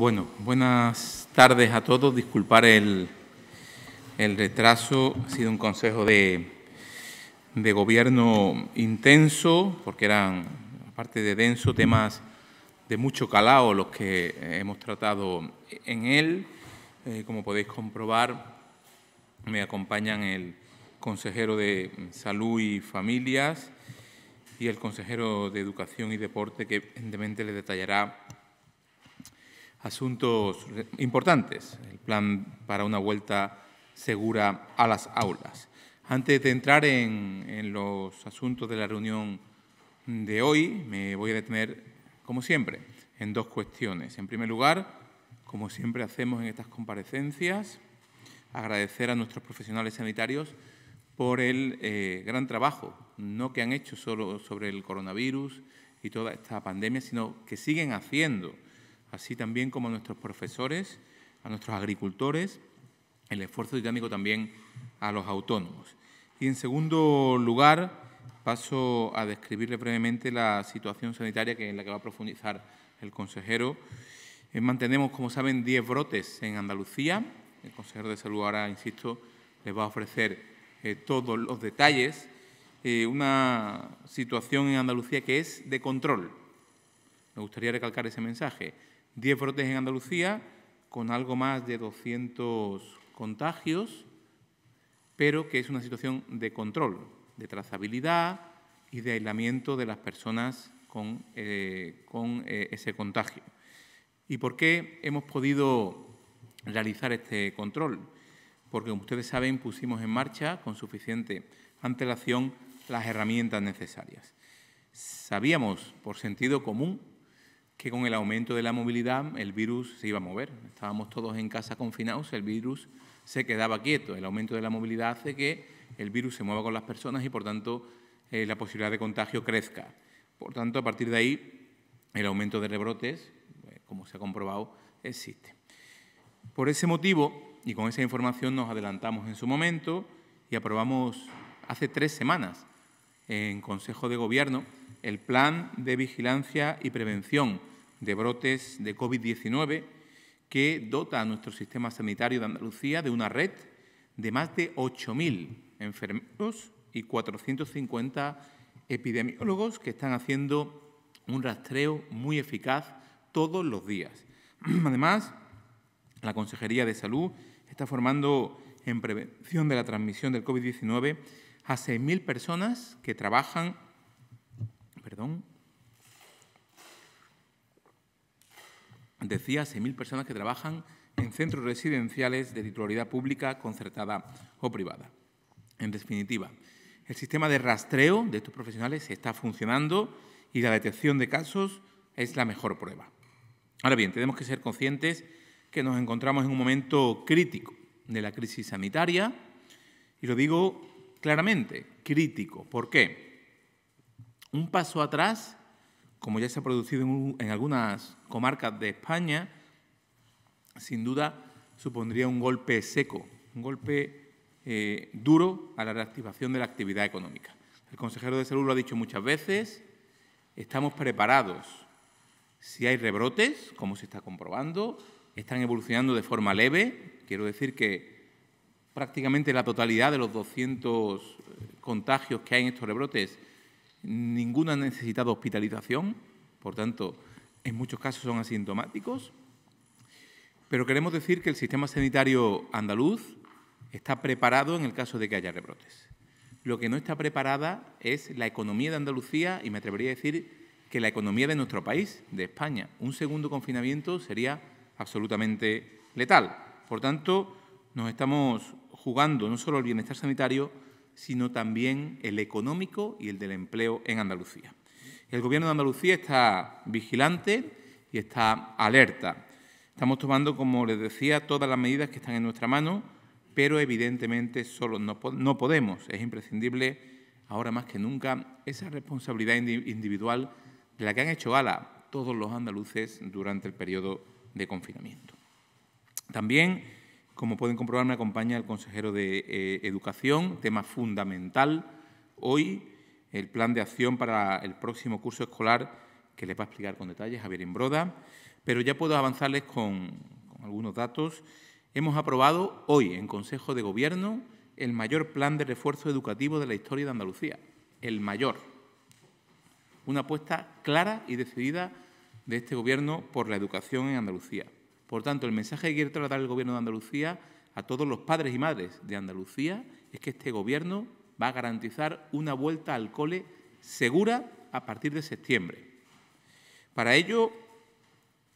Bueno, buenas tardes a todos. Disculpar el, retraso. Ha sido un consejo de, gobierno intenso, porque eran, aparte de denso, temas de mucho calado los que hemos tratado en él. Eh, como podéis comprobar, me acompañan el consejero de Salud y Familias y el consejero de Educación y Deporte, que evidentemente le detallará asuntos importantes, el plan para una vuelta segura a las aulas. Antes de entrar en, los asuntos de la reunión de hoy, me voy a detener, como siempre, en dos cuestiones. En primer lugar, como siempre hacemos en estas comparecencias, agradecer a nuestros profesionales sanitarios por el eh, gran trabajo, no que han hecho solo sobre el coronavirus y toda esta pandemia, sino que siguen haciendo así también como a nuestros profesores, a nuestros agricultores, el esfuerzo titánico también a los autónomos. Y en segundo lugar, paso a describirle brevemente la situación sanitaria que en la que va a profundizar el consejero. Eh, mantenemos, como saben, 10 brotes en Andalucía. El consejero de salud ahora, insisto, les va a ofrecer eh, todos los detalles. Eh, una situación en Andalucía que es de control. Me gustaría recalcar ese mensaje. 10 brotes en Andalucía, con algo más de 200 contagios, pero que es una situación de control, de trazabilidad y de aislamiento de las personas con, eh, con eh, ese contagio. ¿Y por qué hemos podido realizar este control? Porque, como ustedes saben, pusimos en marcha con suficiente antelación las herramientas necesarias. Sabíamos, por sentido común, que con el aumento de la movilidad el virus se iba a mover. Estábamos todos en casa confinados, el virus se quedaba quieto. El aumento de la movilidad hace que el virus se mueva con las personas y, por tanto, eh, la posibilidad de contagio crezca. Por tanto, a partir de ahí, el aumento de rebrotes, eh, como se ha comprobado, existe. Por ese motivo, y con esa información nos adelantamos en su momento y aprobamos hace tres semanas en Consejo de Gobierno el Plan de Vigilancia y Prevención de brotes de COVID-19 que dota a nuestro sistema sanitario de Andalucía de una red de más de 8.000 enfermeros y 450 epidemiólogos que están haciendo un rastreo muy eficaz todos los días. Además, la Consejería de Salud está formando en prevención de la transmisión del COVID-19 a 6.000 personas que trabajan perdón, decía, 6.000 personas que trabajan en centros residenciales de titularidad pública, concertada o privada. En definitiva, el sistema de rastreo de estos profesionales está funcionando y la detección de casos es la mejor prueba. Ahora bien, tenemos que ser conscientes que nos encontramos en un momento crítico de la crisis sanitaria y lo digo claramente, crítico. ¿Por qué? Un paso atrás como ya se ha producido en, algunas comarcas de España, sin duda supondría un golpe seco, un golpe eh, duro a la reactivación de la actividad económica. El consejero de salud lo ha dicho muchas veces, estamos preparados. Si hay rebrotes, como se está comprobando, están evolucionando de forma leve, quiero decir que prácticamente la totalidad de los 200 eh, contagios que hay en estos rebrotes ninguna ha necesitado hospitalización, por tanto, en muchos casos son asintomáticos, pero queremos decir que el sistema sanitario andaluz está preparado en el caso de que haya rebrotes. Lo que no está preparada es la economía de Andalucía y me atrevería a decir que la economía de nuestro país, de España. Un segundo confinamiento sería absolutamente letal. Por tanto, nos estamos jugando no solo el bienestar sanitario, sino también el económico y el del empleo en Andalucía. El Gobierno de Andalucía está vigilante y está alerta. Estamos tomando, como les decía, todas las medidas que están en nuestra mano, pero evidentemente solo no, podemos. Es imprescindible, ahora más que nunca, esa responsabilidad individual de la que han hecho gala todos los andaluces durante el periodo de confinamiento. También como pueden comprobar, me acompaña el consejero de eh, Educación, tema fundamental hoy, el plan de acción para el próximo curso escolar que les va a explicar con detalles Javier Imbroda. Pero ya puedo avanzarles con algunos datos. Hemos aprobado hoy en Consejo de Gobierno el mayor plan de refuerzo educativo de la historia de Andalucía, el mayor. Una apuesta clara y decidida de este Gobierno por la educación en Andalucía. Por tanto, el mensaje que quiere tratar el Gobierno de Andalucía a todos los padres y madres de Andalucía es que este Gobierno va a garantizar una vuelta al cole segura a partir de septiembre. Para ello,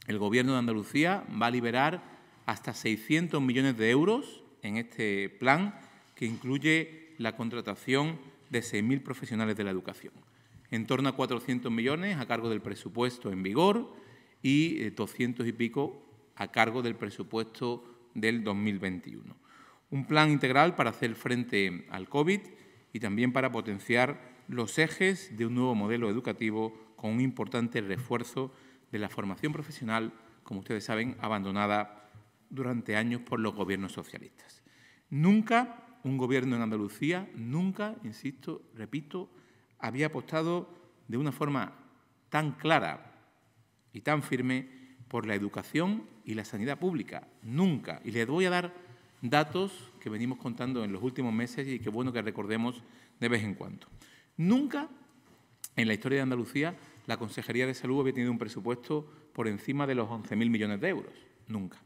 el Gobierno de Andalucía va a liberar hasta 600 millones de euros en este plan que incluye la contratación de 6.000 profesionales de la educación, en torno a 400 millones a cargo del presupuesto en vigor y 200 eh, y pico a cargo del presupuesto del 2021. Un plan integral para hacer frente al COVID y también para potenciar los ejes de un nuevo modelo educativo con un importante refuerzo de la formación profesional, como ustedes saben, abandonada durante años por los gobiernos socialistas. Nunca un gobierno en Andalucía, nunca, insisto, repito, había apostado de una forma tan clara y tan firme por la educación y la sanidad pública. Nunca. Y les voy a dar datos que venimos contando en los últimos meses y que bueno que recordemos de vez en cuando. Nunca en la historia de Andalucía la Consejería de Salud había tenido un presupuesto por encima de los 11.000 millones de euros. Nunca.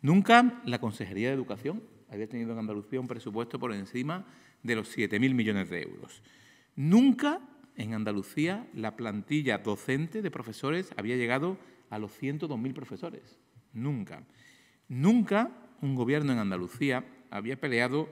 Nunca la Consejería de Educación había tenido en Andalucía un presupuesto por encima de los 7.000 millones de euros. Nunca en Andalucía la plantilla docente de profesores había llegado a los 102.000 profesores. Nunca. Nunca un gobierno en Andalucía había peleado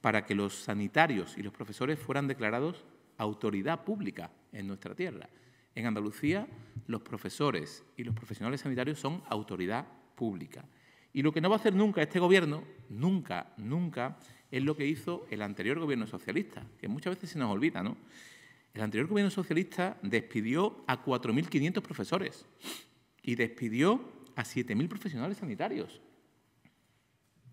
para que los sanitarios y los profesores fueran declarados autoridad pública en nuestra tierra. En Andalucía, los profesores y los profesionales sanitarios son autoridad pública. Y lo que no va a hacer nunca este gobierno, nunca, nunca, es lo que hizo el anterior gobierno socialista, que muchas veces se nos olvida, ¿no? El anterior gobierno socialista despidió a 4.500 profesores y despidió a 7.000 profesionales sanitarios.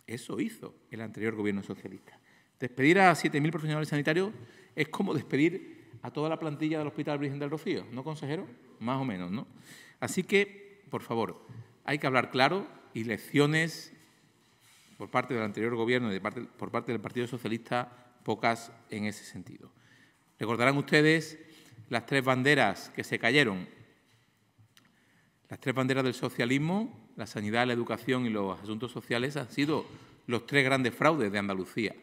Eso hizo el anterior gobierno socialista. Despedir a 7.000 profesionales sanitarios es como despedir a toda la plantilla del Hospital Virgen del Rocío, ¿no, consejero? Más o menos, ¿no? Así que, por favor, hay que hablar claro y lecciones por parte del anterior gobierno y de por parte del Partido Socialista pocas en ese sentido. Recordarán ustedes las tres banderas que se cayeron las tres banderas del socialismo, la sanidad, la educación y los asuntos sociales, han sido los tres grandes fraudes de Andalucía.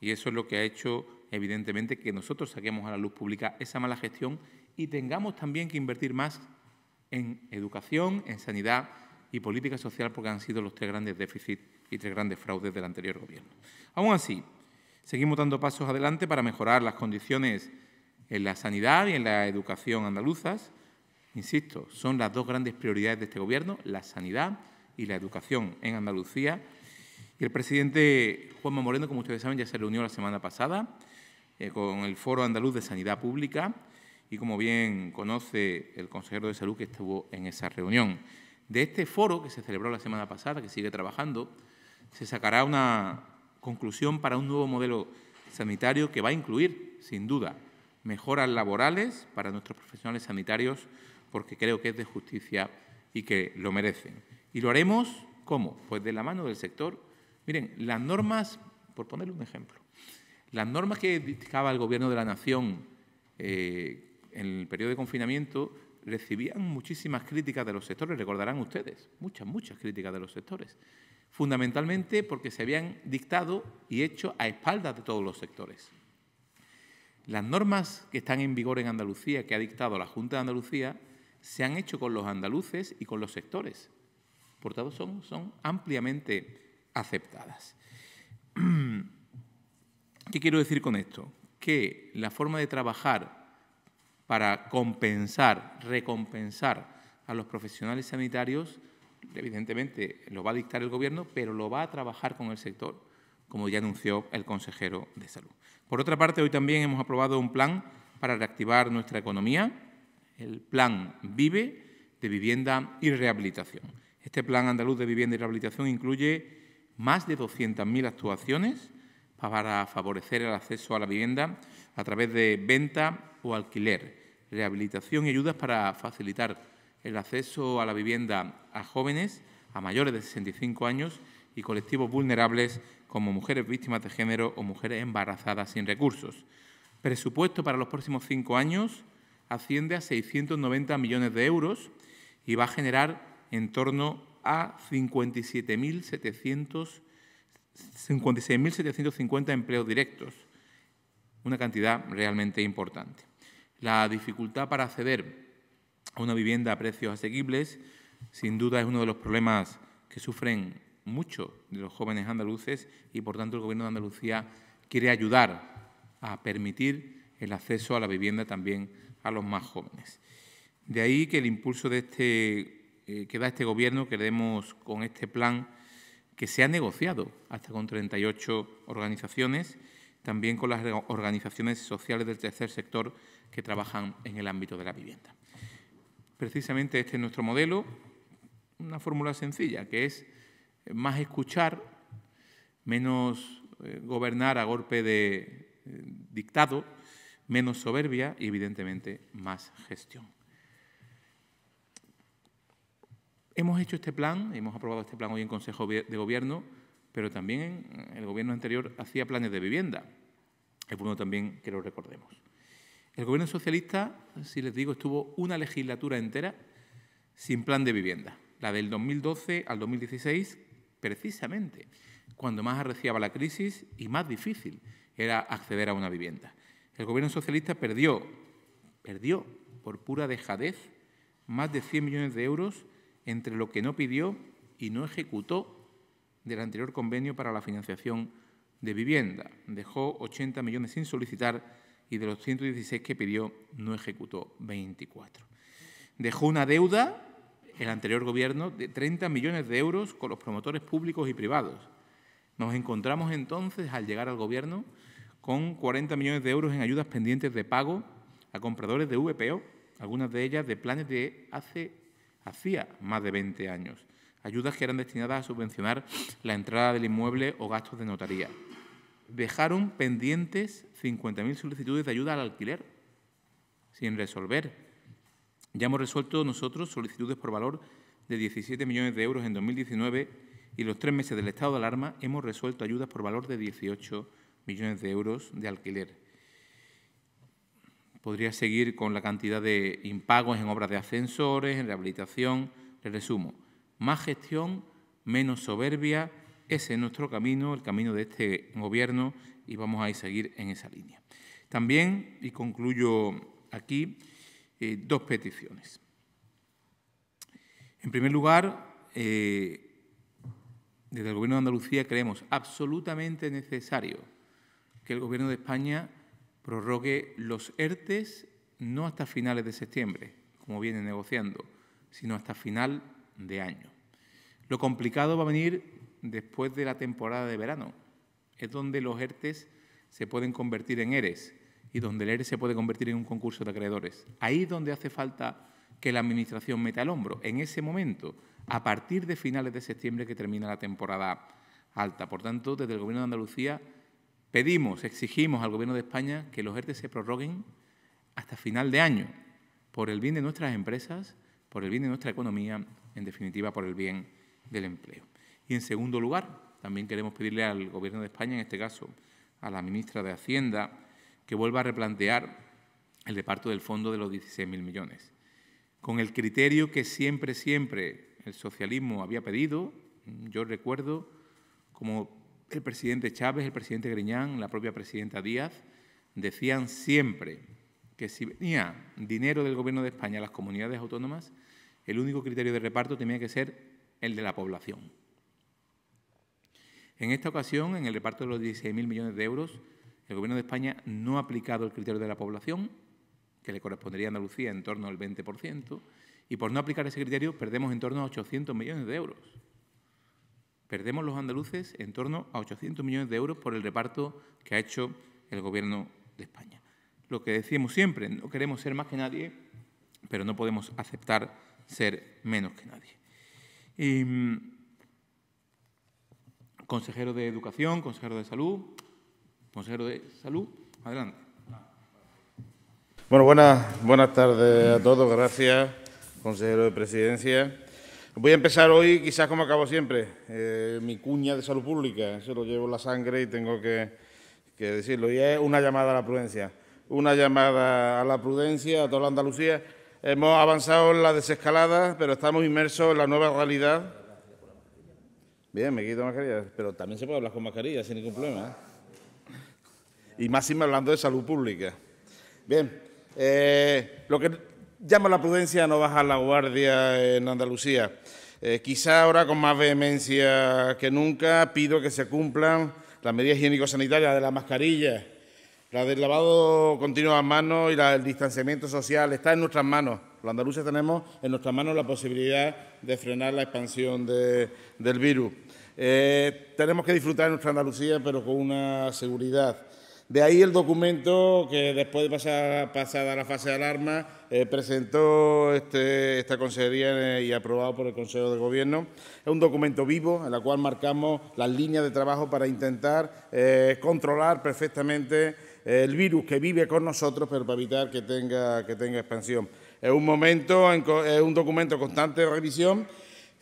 Y eso es lo que ha hecho, evidentemente, que nosotros saquemos a la luz pública esa mala gestión y tengamos también que invertir más en educación, en sanidad y política social, porque han sido los tres grandes déficits y tres grandes fraudes del anterior gobierno. Aún así, seguimos dando pasos adelante para mejorar las condiciones en la sanidad y en la educación andaluzas Insisto, son las dos grandes prioridades de este Gobierno, la sanidad y la educación en Andalucía. Y el presidente Juanma Moreno, como ustedes saben, ya se reunió la semana pasada eh, con el Foro Andaluz de Sanidad Pública y, como bien conoce el consejero de Salud que estuvo en esa reunión. De este foro que se celebró la semana pasada, que sigue trabajando, se sacará una conclusión para un nuevo modelo sanitario que va a incluir, sin duda, mejoras laborales para nuestros profesionales sanitarios porque creo que es de justicia y que lo merecen. Y lo haremos, ¿cómo? Pues de la mano del sector. Miren, las normas, por ponerle un ejemplo, las normas que dictaba el Gobierno de la Nación eh, en el periodo de confinamiento recibían muchísimas críticas de los sectores, recordarán ustedes, muchas, muchas críticas de los sectores, fundamentalmente porque se habían dictado y hecho a espaldas de todos los sectores. Las normas que están en vigor en Andalucía, que ha dictado la Junta de Andalucía, se han hecho con los andaluces y con los sectores. Por tanto, son, son ampliamente aceptadas. ¿Qué quiero decir con esto? Que la forma de trabajar para compensar, recompensar a los profesionales sanitarios, evidentemente lo va a dictar el Gobierno, pero lo va a trabajar con el sector, como ya anunció el consejero de Salud. Por otra parte, hoy también hemos aprobado un plan para reactivar nuestra economía el plan Vive de vivienda y rehabilitación. Este plan andaluz de vivienda y rehabilitación incluye más de 200.000 actuaciones para favorecer el acceso a la vivienda a través de venta o alquiler, rehabilitación y ayudas para facilitar el acceso a la vivienda a jóvenes, a mayores de 65 años y colectivos vulnerables como mujeres víctimas de género o mujeres embarazadas sin recursos. Presupuesto para los próximos cinco años, asciende a 690 millones de euros y va a generar en torno a 56.750 empleos directos, una cantidad realmente importante. La dificultad para acceder a una vivienda a precios asequibles, sin duda, es uno de los problemas que sufren mucho de los jóvenes andaluces y, por tanto, el Gobierno de Andalucía quiere ayudar a permitir el acceso a la vivienda también a los más jóvenes. De ahí que el impulso de este, eh, que da este Gobierno queremos con este plan que se ha negociado hasta con 38 organizaciones, también con las organizaciones sociales del tercer sector que trabajan en el ámbito de la vivienda. Precisamente este es nuestro modelo, una fórmula sencilla, que es más escuchar, menos eh, gobernar a golpe de eh, dictado, menos soberbia y evidentemente más gestión. Hemos hecho este plan, hemos aprobado este plan hoy en Consejo de Gobierno, pero también el Gobierno anterior hacía planes de vivienda. Es bueno también que lo recordemos. El Gobierno socialista, si les digo, estuvo una legislatura entera sin plan de vivienda. La del 2012 al 2016, precisamente, cuando más arreciaba la crisis y más difícil era acceder a una vivienda. El gobierno socialista perdió, perdió por pura dejadez más de 100 millones de euros entre lo que no pidió y no ejecutó del anterior convenio para la financiación de vivienda. Dejó 80 millones sin solicitar y de los 116 que pidió no ejecutó 24. Dejó una deuda, el anterior gobierno, de 30 millones de euros con los promotores públicos y privados. Nos encontramos entonces, al llegar al gobierno, con 40 millones de euros en ayudas pendientes de pago a compradores de VPO, algunas de ellas de planes de hace, hacía más de 20 años, ayudas que eran destinadas a subvencionar la entrada del inmueble o gastos de notaría. Dejaron pendientes 50.000 solicitudes de ayuda al alquiler, sin resolver. Ya hemos resuelto nosotros solicitudes por valor de 17 millones de euros en 2019 y los tres meses del estado de alarma hemos resuelto ayudas por valor de 18 millones millones de euros de alquiler. Podría seguir con la cantidad de impagos en obras de ascensores, en rehabilitación. Le resumo, más gestión, menos soberbia, ese es nuestro camino, el camino de este Gobierno, y vamos a seguir en esa línea. También, y concluyo aquí, eh, dos peticiones. En primer lugar, eh, desde el Gobierno de Andalucía creemos absolutamente necesario que el Gobierno de España prorrogue los ERTES no hasta finales de septiembre, como viene negociando, sino hasta final de año. Lo complicado va a venir después de la temporada de verano. Es donde los ERTES se pueden convertir en ERES y donde el ERES se puede convertir en un concurso de acreedores. Ahí es donde hace falta que la Administración meta el hombro, en ese momento, a partir de finales de septiembre que termina la temporada alta. Por tanto, desde el Gobierno de Andalucía Pedimos, exigimos al Gobierno de España que los ERTE se prorroguen hasta final de año, por el bien de nuestras empresas, por el bien de nuestra economía, en definitiva, por el bien del empleo. Y en segundo lugar, también queremos pedirle al Gobierno de España, en este caso a la ministra de Hacienda, que vuelva a replantear el reparto del fondo de los 16.000 millones, con el criterio que siempre, siempre el socialismo había pedido, yo recuerdo como el presidente Chávez, el presidente Griñán, la propia presidenta Díaz, decían siempre que si venía dinero del gobierno de España a las comunidades autónomas, el único criterio de reparto tenía que ser el de la población. En esta ocasión, en el reparto de los 16.000 millones de euros, el Gobierno de España no ha aplicado el criterio de la población, que le correspondería a Andalucía en torno al 20%, y por no aplicar ese criterio perdemos en torno a 800 millones de euros perdemos los andaluces en torno a 800 millones de euros por el reparto que ha hecho el Gobierno de España. Lo que decimos siempre, no queremos ser más que nadie, pero no podemos aceptar ser menos que nadie. Mm, consejero de Educación, consejero de Salud, consejero de Salud, adelante. Bueno, buenas, buenas tardes a todos. Gracias, consejero de Presidencia. Voy a empezar hoy, quizás como acabo siempre, eh, mi cuña de salud pública, se lo llevo la sangre y tengo que, decirlo. Y es una llamada a la prudencia, una llamada a la prudencia a toda la Andalucía. Hemos avanzado en la desescalada, pero estamos inmersos en la nueva realidad. Bien, me quito mascarilla, pero también se puede hablar con mascarilla sin ningún problema. ¿eh? Y más si me hablando de salud pública. Bien, eh, lo que llama la prudencia no baja la guardia en Andalucía. Eh, quizá ahora con más vehemencia que nunca pido que se cumplan las medidas higiénico-sanitarias de las mascarillas, la del lavado continuo a manos y el distanciamiento social. Está en nuestras manos. Los Andalucía tenemos en nuestras manos la posibilidad de frenar la expansión del virus. Eh, tenemos que disfrutar de nuestra Andalucía, pero con una seguridad. De ahí el documento que después de pasada a la fase de alarma eh, presentó este, esta consejería eh, y aprobado por el Consejo de Gobierno. Es un documento vivo en el cual marcamos las líneas de trabajo para intentar eh, controlar perfectamente el virus que vive con nosotros, pero para evitar que tenga, que tenga expansión. Es un, momento, es un documento constante de revisión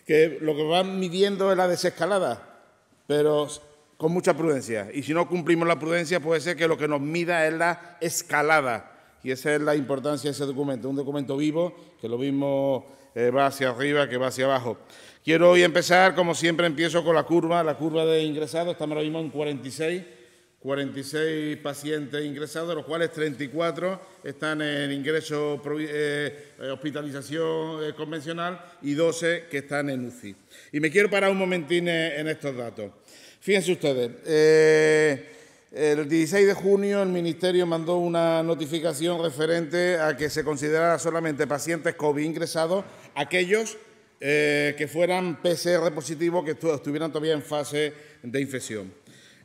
que lo que van midiendo es la desescalada, pero con mucha prudencia. Y si no cumplimos la prudencia, puede ser que lo que nos mida es la escalada y esa es la importancia de ese documento, un documento vivo que lo mismo eh, va hacia arriba que va hacia abajo. Quiero hoy empezar, como siempre empiezo con la curva, la curva de ingresados, estamos ahora mismo en 46, 46 pacientes ingresados, de los cuales 34 están en ingreso, eh, eh, hospitalización convencional y 12 que están en UCI. Y me quiero parar un momentín en estos datos. Fíjense ustedes, el 16 de junio el Ministerio mandó una notificación referente a que se considerara solamente pacientes COVID ingresados aquellos eh, que fueran PCR positivos, que estuvieran todavía en fase de infección.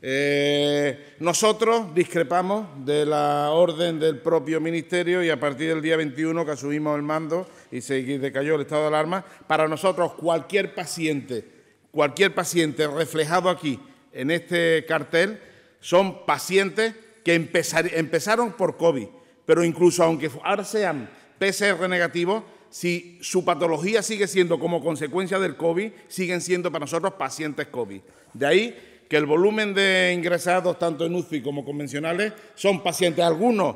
Eh, nosotros discrepamos de la orden del propio Ministerio y a partir del día 21 que asumimos el mando y se decayó el estado de alarma, para nosotros cualquier paciente, cualquier paciente reflejado aquí en este cartel, son pacientes que empezaron por COVID, pero incluso aunque ahora sean PCR negativos, si su patología sigue siendo como consecuencia del COVID, siguen siendo para nosotros pacientes COVID. De ahí que el volumen de ingresados, tanto en UCI como convencionales, son pacientes, algunos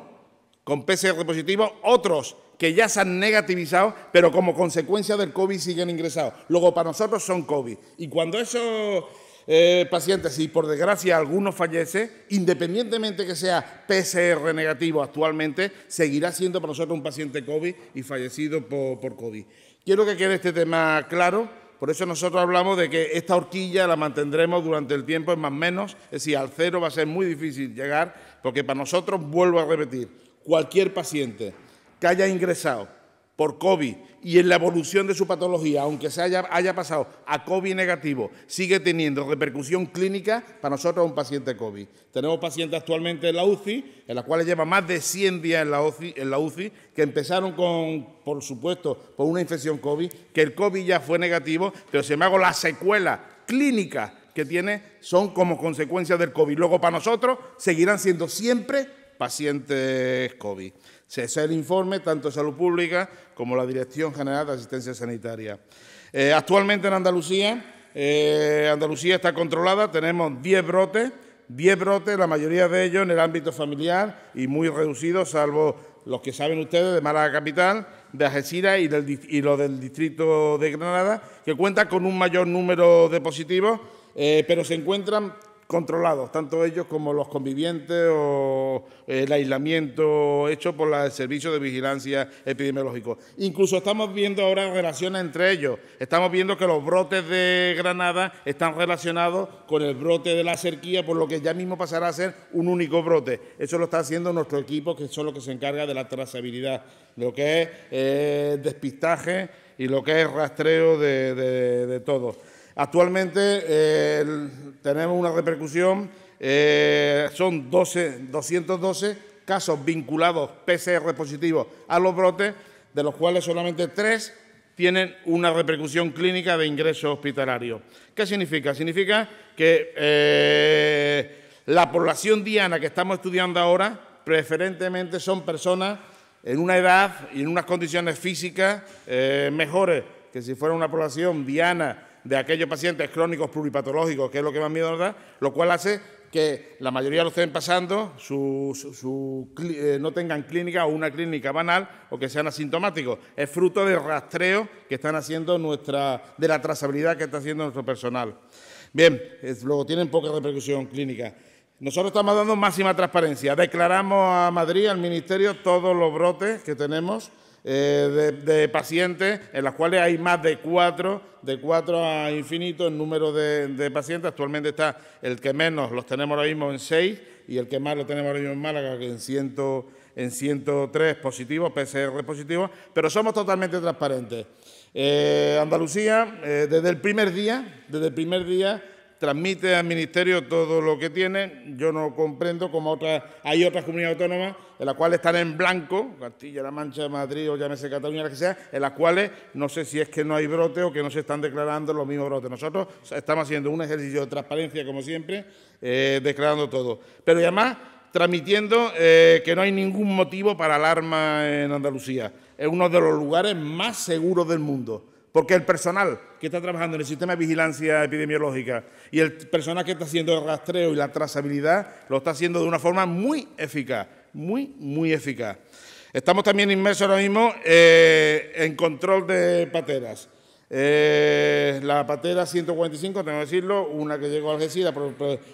con PCR positivo, otros que ya se han negativizado, pero como consecuencia del COVID siguen ingresados. Luego, para nosotros son COVID. Y cuando eso... Eh, pacientes, si por desgracia alguno fallece, independientemente que sea PCR negativo actualmente, seguirá siendo para nosotros un paciente COVID y fallecido por, COVID. Quiero que quede este tema claro, por eso nosotros hablamos de que esta horquilla la mantendremos durante el tiempo es más menos, es decir, al cero va a ser muy difícil llegar, porque para nosotros, vuelvo a repetir, cualquier paciente que haya ingresado por COVID y en la evolución de su patología, aunque se haya, pasado a COVID negativo, sigue teniendo repercusión clínica para nosotros un paciente COVID. Tenemos pacientes actualmente en la UCI, en las cuales lleva más de 100 días en la UCI, que empezaron con, por supuesto, por una infección COVID, que el COVID ya fue negativo, pero me hago las secuelas clínicas que tiene son como consecuencia del COVID. Luego para nosotros seguirán siendo siempre pacientes COVID. Ese es el informe tanto de Salud Pública como la Dirección General de Asistencia Sanitaria. Eh, actualmente en Andalucía, eh, Andalucía está controlada, tenemos 10 brotes, 10 brotes, la mayoría de ellos en el ámbito familiar y muy reducidos, salvo los que saben ustedes de Málaga Capital, de Algeciras y, los del distrito de Granada, que cuentan con un mayor número de positivos, eh, pero se encuentran controlados, tanto ellos como los convivientes o el aislamiento hecho por el Servicio de Vigilancia Epidemiológico. Incluso estamos viendo ahora relaciones entre ellos. Estamos viendo que los brotes de Granada están relacionados con el brote de la cerquía, por lo que ya mismo pasará a ser un único brote. Eso lo está haciendo nuestro equipo, que es lo que se encarga de la trazabilidad, lo que es eh, despistaje y lo que es rastreo de, de todo. Actualmente eh, tenemos una repercusión, eh, son 12, 212 casos vinculados PCR positivos a los brotes, de los cuales solamente tres tienen una repercusión clínica de ingreso hospitalario. ¿Qué significa? Significa que eh, la población diana que estamos estudiando ahora preferentemente son personas en una edad y en unas condiciones físicas mejores que si fuera una población diana de aquellos pacientes crónicos pluripatológicos, que es lo que más miedo nos da, lo cual hace que la mayoría lo estén pasando, eh, no tengan clínica o una clínica banal o que sean asintomáticos. Es fruto del rastreo que están haciendo nuestra, de la trazabilidad que está haciendo nuestro personal. Bien, luego tienen poca repercusión clínica. Nosotros estamos dando máxima transparencia. Declaramos a Madrid, al Ministerio, todos los brotes que tenemos eh, de, pacientes, en las cuales hay más de cuatro, de cuatro a infinito el número de, pacientes. Actualmente está el que menos los tenemos ahora mismo en seis y el que más lo tenemos ahora mismo en Málaga, que en ciento, en 103 positivos, PCR positivos, pero somos totalmente transparentes. Eh, Andalucía, eh, desde el primer día, desde el primer día transmite al Ministerio todo lo que tiene. Yo no comprendo cómo otras, hay otras comunidades autónomas en las cuales están en blanco, Castilla-La Mancha, Madrid o llámese Cataluña, la que sea, en las cuales no sé si es que no hay brote o que no se están declarando los mismos brotes. Nosotros estamos haciendo un ejercicio de transparencia, como siempre, eh, declarando todo. Pero además transmitiendo eh, que no hay ningún motivo para alarma en Andalucía. Es uno de los lugares más seguros del mundo. Porque el personal que está trabajando en el sistema de vigilancia epidemiológica y el personal que está haciendo el rastreo y la trazabilidad lo está haciendo de una forma muy eficaz, muy, muy eficaz. Estamos también inmersos ahora mismo eh, en control de pateras. Eh, la patera 145, tengo que decirlo, una que llegó a Algeciras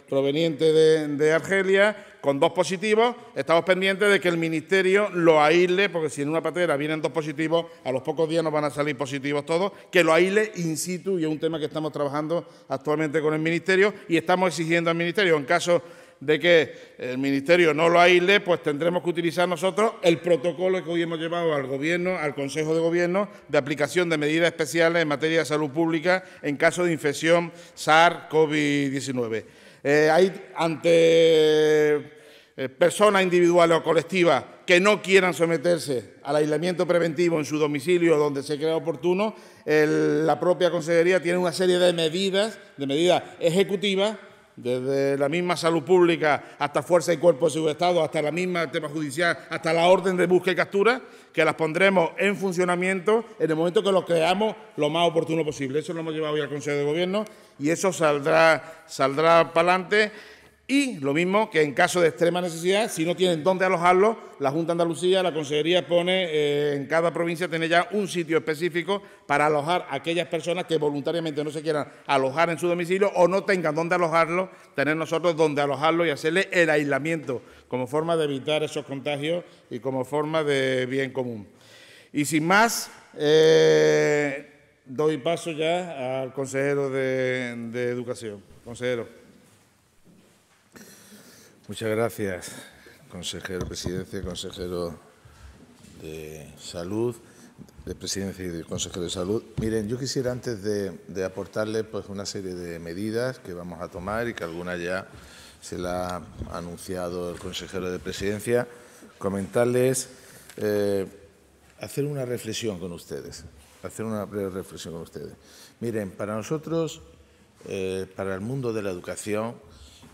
proveniente de, de, Argelia, con dos positivos. Estamos pendientes de que el Ministerio lo aísle, porque si en una patera vienen dos positivos, a los pocos días nos van a salir positivos todos, que lo aísle in situ, y es un tema que estamos trabajando actualmente con el Ministerio y estamos exigiendo al Ministerio, en caso de que el Ministerio no lo aisle, pues tendremos que utilizar nosotros el protocolo que hoy hemos llevado al Gobierno, al Consejo de Gobierno, de aplicación de medidas especiales en materia de salud pública en caso de infección SARS-CoV-19. Eh, hay ante eh, personas individuales o colectivas que no quieran someterse al aislamiento preventivo en su domicilio donde se crea oportuno, la propia Consejería tiene una serie de medidas, de medidas ejecutivas desde la misma salud pública hasta fuerza y cuerpo de su Estado, hasta la misma tema judicial, hasta la orden de búsqueda y captura, que las pondremos en funcionamiento en el momento que lo creamos lo más oportuno posible. Eso lo hemos llevado hoy al Consejo de Gobierno y eso saldrá, saldrá para adelante. Y lo mismo que en caso de extrema necesidad, si no tienen dónde alojarlo, la Junta de Andalucía, la Consejería pone eh, en cada provincia, tener ya un sitio específico para alojar a aquellas personas que voluntariamente no se quieran alojar en su domicilio o no tengan dónde alojarlo, tener nosotros dónde alojarlo y hacerle el aislamiento como forma de evitar esos contagios y como forma de bien común. Y sin más, eh, doy paso ya al consejero de, de Educación. Consejero. Muchas gracias, consejero presidencia, consejero de salud, de presidencia y de consejero de salud. Miren, yo quisiera antes de, aportarles pues, una serie de medidas que vamos a tomar y que alguna ya se la ha anunciado el consejero de presidencia, comentarles, eh, hacer una reflexión con ustedes, hacer una breve reflexión con ustedes. Miren, para nosotros, eh, para el mundo de la educación,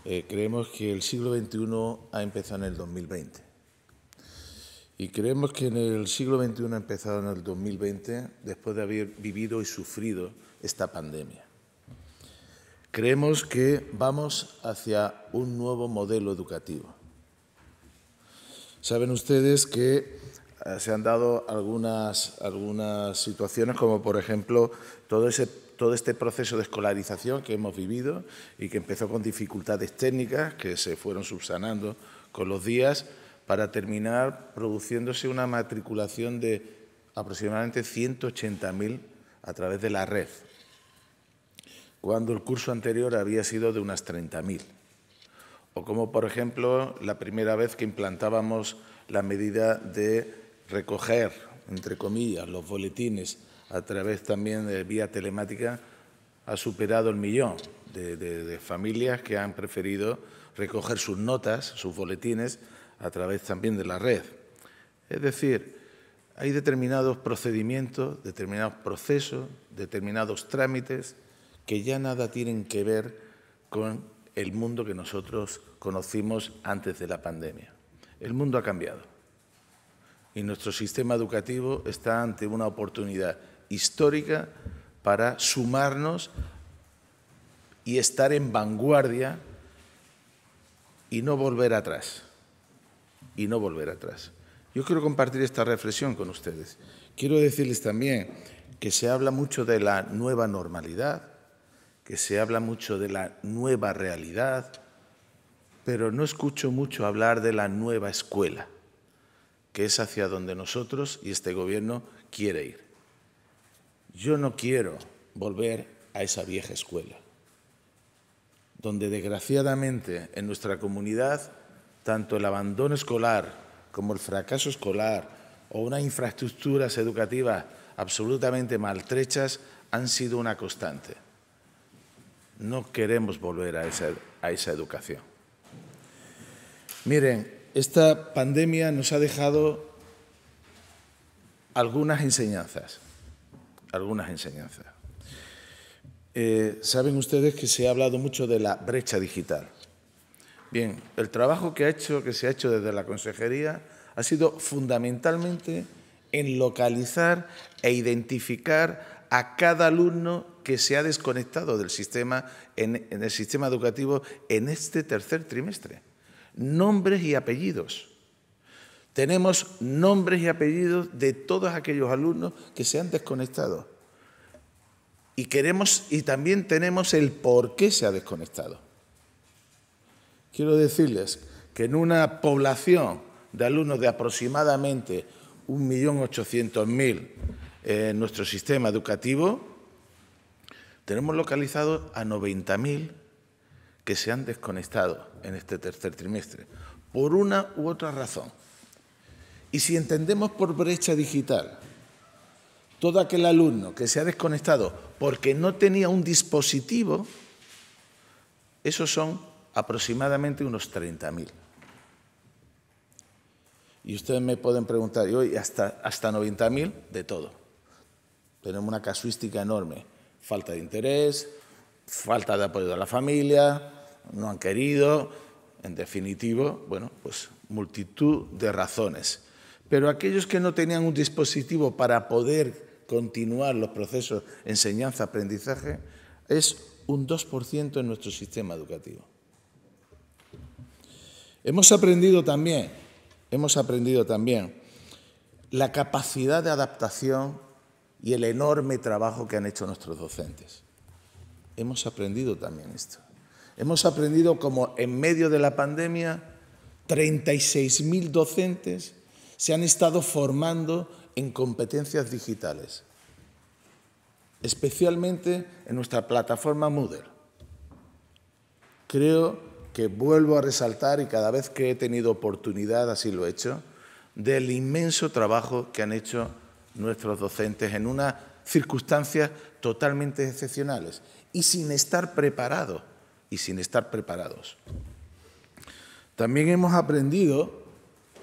eh, creemos que el siglo XXI ha empezado en el 2020. Y creemos que en el siglo XXI ha empezado en el 2020 después de haber vivido y sufrido esta pandemia. Creemos que vamos hacia un nuevo modelo educativo. Saben ustedes que eh, se han dado algunas, algunas situaciones como por ejemplo todo ese todo este proceso de escolarización que hemos vivido y que empezó con dificultades técnicas que se fueron subsanando con los días para terminar produciéndose una matriculación de aproximadamente 180.000 a través de la red, cuando el curso anterior había sido de unas 30.000. O como, por ejemplo, la primera vez que implantábamos la medida de recoger, entre comillas, los boletines a través también de vía telemática, ha superado el millón de, familias que han preferido recoger sus notas, sus boletines, a través también de la red. Es decir, hay determinados procedimientos, determinados procesos, determinados trámites que ya nada tienen que ver con el mundo que nosotros conocimos antes de la pandemia. El mundo ha cambiado y nuestro sistema educativo está ante una oportunidad histórica para sumarnos y estar en vanguardia y no volver atrás. Y no volver atrás. Yo quiero compartir esta reflexión con ustedes. Quiero decirles también que se habla mucho de la nueva normalidad, que se habla mucho de la nueva realidad, pero no escucho mucho hablar de la nueva escuela, que es hacia donde nosotros y este gobierno quiere ir. Yo no quiero volver a esa vieja escuela, donde desgraciadamente en nuestra comunidad tanto el abandono escolar como el fracaso escolar o unas infraestructuras educativas absolutamente maltrechas han sido una constante. No queremos volver a esa, a esa educación. Miren, esta pandemia nos ha dejado algunas enseñanzas algunas enseñanzas. Eh, saben ustedes que se ha hablado mucho de la brecha digital. Bien, el trabajo que, ha hecho, que se ha hecho desde la consejería ha sido fundamentalmente en localizar e identificar a cada alumno que se ha desconectado del sistema, en el sistema educativo en este tercer trimestre. Nombres y apellidos tenemos nombres y apellidos de todos aquellos alumnos que se han desconectado. Y queremos y también tenemos el por qué se ha desconectado. Quiero decirles que en una población de alumnos de aproximadamente 1.800.000 en nuestro sistema educativo, tenemos localizado a 90.000 que se han desconectado en este tercer trimestre, por una u otra razón. Y si entendemos por brecha digital todo aquel alumno que se ha desconectado porque no tenía un dispositivo, esos son aproximadamente unos 30.000. Y ustedes me pueden preguntar, y hoy hasta, hasta 90.000 de todo. Tenemos una casuística enorme. Falta de interés, falta de apoyo de la familia, no han querido, en definitivo, bueno, pues multitud de razones. Pero aquellos que no tenían un dispositivo para poder continuar los procesos enseñanza-aprendizaje es un 2% en nuestro sistema educativo. Hemos aprendido también, hemos aprendido también la capacidad de adaptación y el enorme trabajo que han hecho nuestros docentes. Hemos aprendido también esto. Hemos aprendido como en medio de la pandemia 36.000 docentes se han estado formando en competencias digitales, especialmente en nuestra plataforma Moodle. Creo que vuelvo a resaltar, y cada vez que he tenido oportunidad así lo he hecho, del inmenso trabajo que han hecho nuestros docentes en unas circunstancias totalmente excepcionales y sin estar preparados y sin estar preparados. También hemos aprendido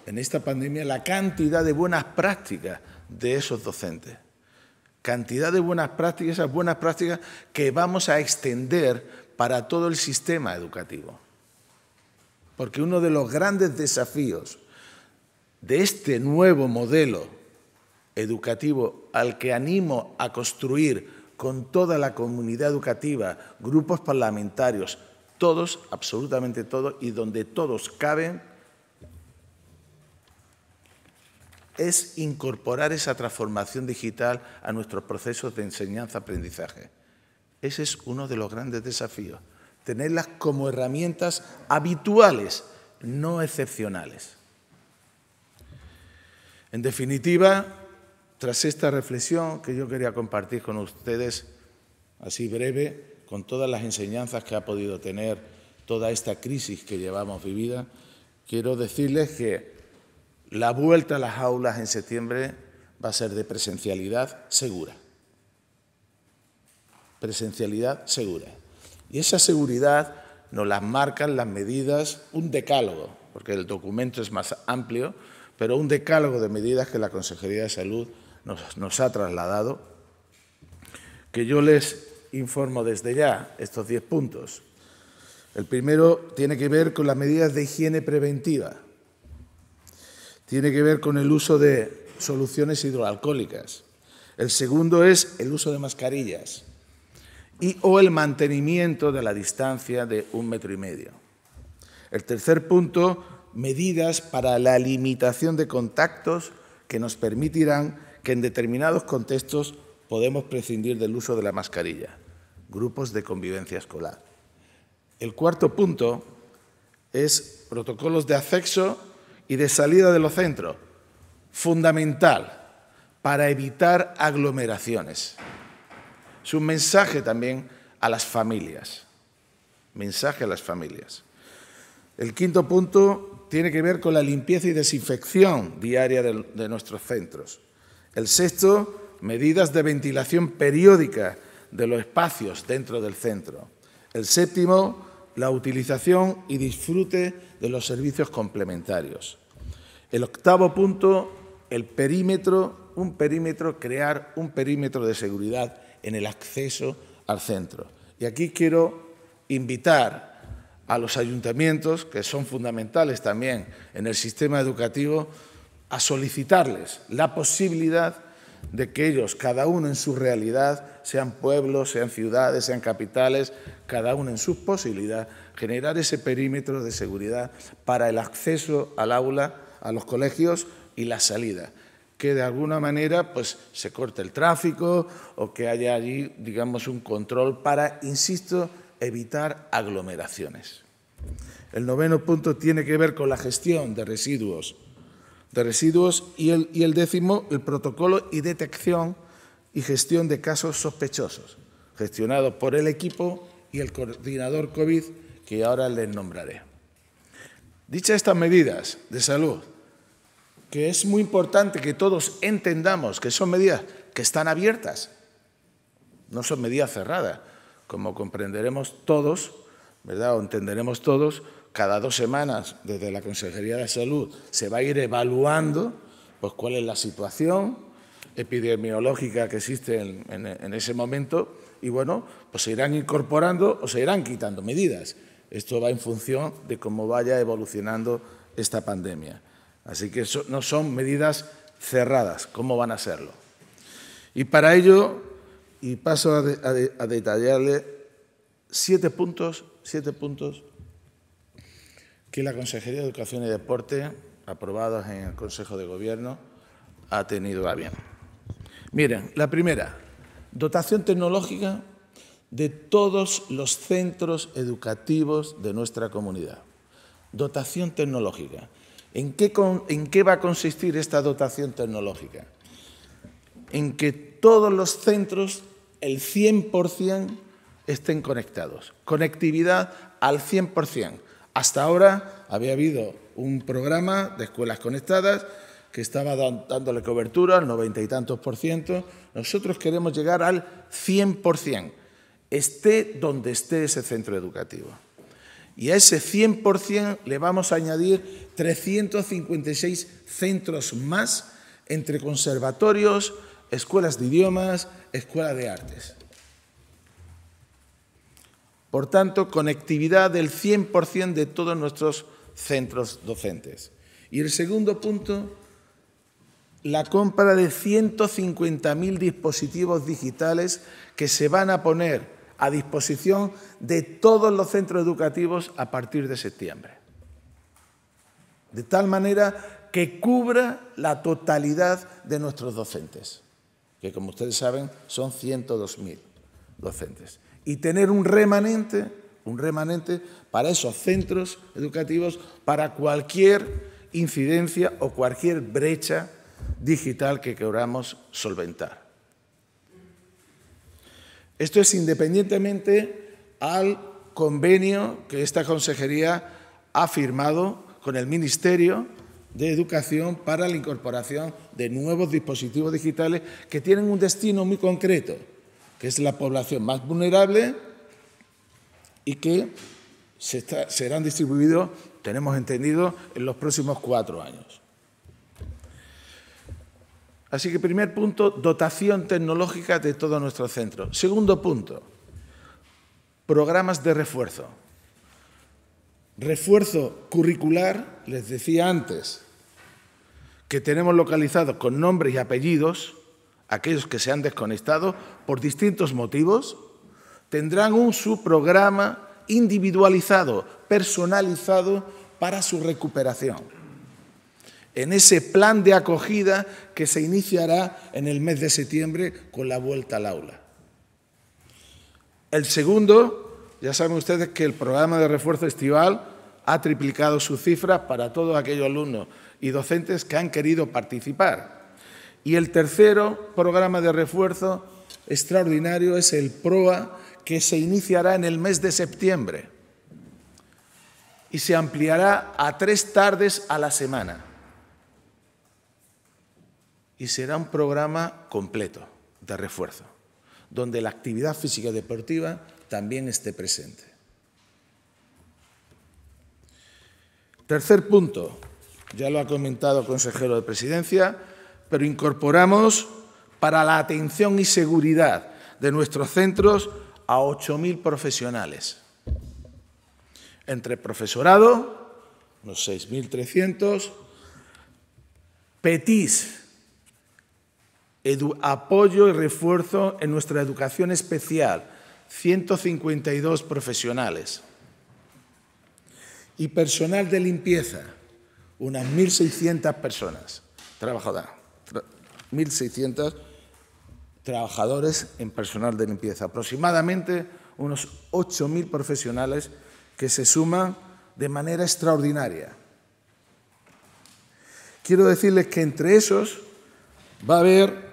en esta pandemia la cantidad de buenas prácticas de esos docentes. Cantidad de buenas prácticas, esas buenas prácticas que vamos a extender para todo el sistema educativo. Porque uno de los grandes desafíos de este nuevo modelo educativo al que animo a construir con toda la comunidad educativa, grupos parlamentarios, todos, absolutamente todos, y donde todos caben, es incorporar esa transformación digital a nuestros procesos de enseñanza-aprendizaje. Ese es uno de los grandes desafíos, tenerlas como herramientas habituales, no excepcionales. En definitiva, tras esta reflexión que yo quería compartir con ustedes, así breve, con todas las enseñanzas que ha podido tener toda esta crisis que llevamos vivida, quiero decirles que la vuelta a las aulas en septiembre va a ser de presencialidad segura. Presencialidad segura. Y esa seguridad nos las marcan las medidas, un decálogo, porque el documento es más amplio, pero un decálogo de medidas que la Consejería de Salud nos, ha trasladado, que yo les informo desde ya estos diez puntos. El primero tiene que ver con las medidas de higiene preventiva tiene que ver con el uso de soluciones hidroalcohólicas. El segundo es el uso de mascarillas y o el mantenimiento de la distancia de un metro y medio. El tercer punto, medidas para la limitación de contactos que nos permitirán que en determinados contextos podemos prescindir del uso de la mascarilla. Grupos de convivencia escolar. El cuarto punto es protocolos de acceso y de salida de los centros, fundamental para evitar aglomeraciones. Es un mensaje también a las familias. Mensaje a las familias. El quinto punto tiene que ver con la limpieza y desinfección diaria de, de nuestros centros. El sexto, medidas de ventilación periódica de los espacios dentro del centro. El séptimo, la utilización y disfrute de los servicios complementarios. El octavo punto, el perímetro, un perímetro, crear un perímetro de seguridad en el acceso al centro. Y aquí quiero invitar a los ayuntamientos, que son fundamentales también en el sistema educativo, a solicitarles la posibilidad de que ellos, cada uno en su realidad, sean pueblos, sean ciudades, sean capitales, cada uno en su posibilidad, generar ese perímetro de seguridad para el acceso al aula, a los colegios y la salida que de alguna manera pues, se corte el tráfico o que haya allí, digamos, un control para, insisto, evitar aglomeraciones. El noveno punto tiene que ver con la gestión de residuos de residuos y el, décimo, el protocolo y detección y gestión de casos sospechosos, gestionado por el equipo y el coordinador COVID, que ahora les nombraré. Dichas estas medidas de salud, que es muy importante que todos entendamos que son medidas que están abiertas, no son medidas cerradas, como comprenderemos todos, ¿verdad? O entenderemos todos, cada dos semanas desde la Consejería de Salud se va a ir evaluando pues, cuál es la situación epidemiológica que existe en, ese momento y bueno, pues se irán incorporando o se irán quitando medidas. Esto va en función de cómo vaya evolucionando esta pandemia. Así que eso no son medidas cerradas, ¿cómo van a serlo? Y para ello, y paso a, a detallarle siete puntos, siete puntos que la Consejería de Educación y Deporte, aprobados en el Consejo de Gobierno, ha tenido a bien. Miren, la primera, dotación tecnológica de todos los centros educativos de nuestra comunidad. Dotación tecnológica. ¿En qué, ¿En qué, va a consistir esta dotación tecnológica? En que todos los centros, el 100%, estén conectados. Conectividad al 100%. Hasta ahora había habido un programa de escuelas conectadas que estaba dándole cobertura al noventa y tantos por ciento. Nosotros queremos llegar al 100 por esté donde esté ese centro educativo. Y a ese 100 por le vamos a añadir 356 centros más entre conservatorios, escuelas de idiomas, escuelas de artes. Por tanto, conectividad del 100% de todos nuestros centros docentes. Y el segundo punto, la compra de 150.000 dispositivos digitales que se van a poner a disposición de todos los centros educativos a partir de septiembre. De tal manera que cubra la totalidad de nuestros docentes, que como ustedes saben son 102.000 docentes y tener un remanente, un remanente para esos centros educativos, para cualquier incidencia o cualquier brecha digital que queramos solventar. Esto es independientemente al convenio que esta consejería ha firmado con el Ministerio de Educación para la incorporación de nuevos dispositivos digitales que tienen un destino muy concreto, que es la población más vulnerable y que se serán distribuidos, tenemos entendido, en los próximos cuatro años. Así que primer punto, dotación tecnológica de todo nuestro centro. Segundo punto, programas de refuerzo. Refuerzo curricular, les decía antes, que tenemos localizados con nombres y apellidos, aquellos que se han desconectado por distintos motivos, tendrán un subprograma individualizado, personalizado para su recuperación. En ese plan de acogida que se iniciará en el mes de septiembre con la vuelta al aula. El segundo, ya saben ustedes que el programa de refuerzo estival ha triplicado sus cifras para todos aquellos alumnos y docentes que han querido participar y el tercero programa de refuerzo extraordinario es el PROA, que se iniciará en el mes de septiembre y se ampliará a tres tardes a la semana. Y será un programa completo de refuerzo, donde la actividad física deportiva también esté presente. Tercer punto, ya lo ha comentado el consejero de presidencia, pero incorporamos para la atención y seguridad de nuestros centros a 8.000 profesionales, entre profesorado, unos 6.300, PETIS, apoyo y refuerzo en nuestra educación especial, 152 profesionales. Y personal de limpieza, unas 1.600 personas trabajadoras. 1.600 trabajadores en personal de limpieza, aproximadamente unos 8.000 profesionales que se suman de manera extraordinaria. Quiero decirles que entre esos va a haber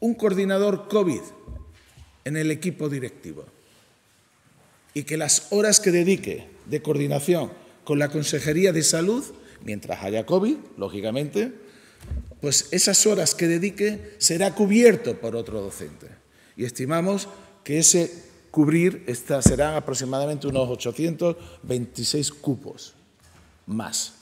un coordinador COVID en el equipo directivo y que las horas que dedique de coordinación con la Consejería de Salud, mientras haya COVID, lógicamente, pues esas horas que dedique será cubierto por otro docente. Y estimamos que ese cubrir serán aproximadamente unos 826 cupos más.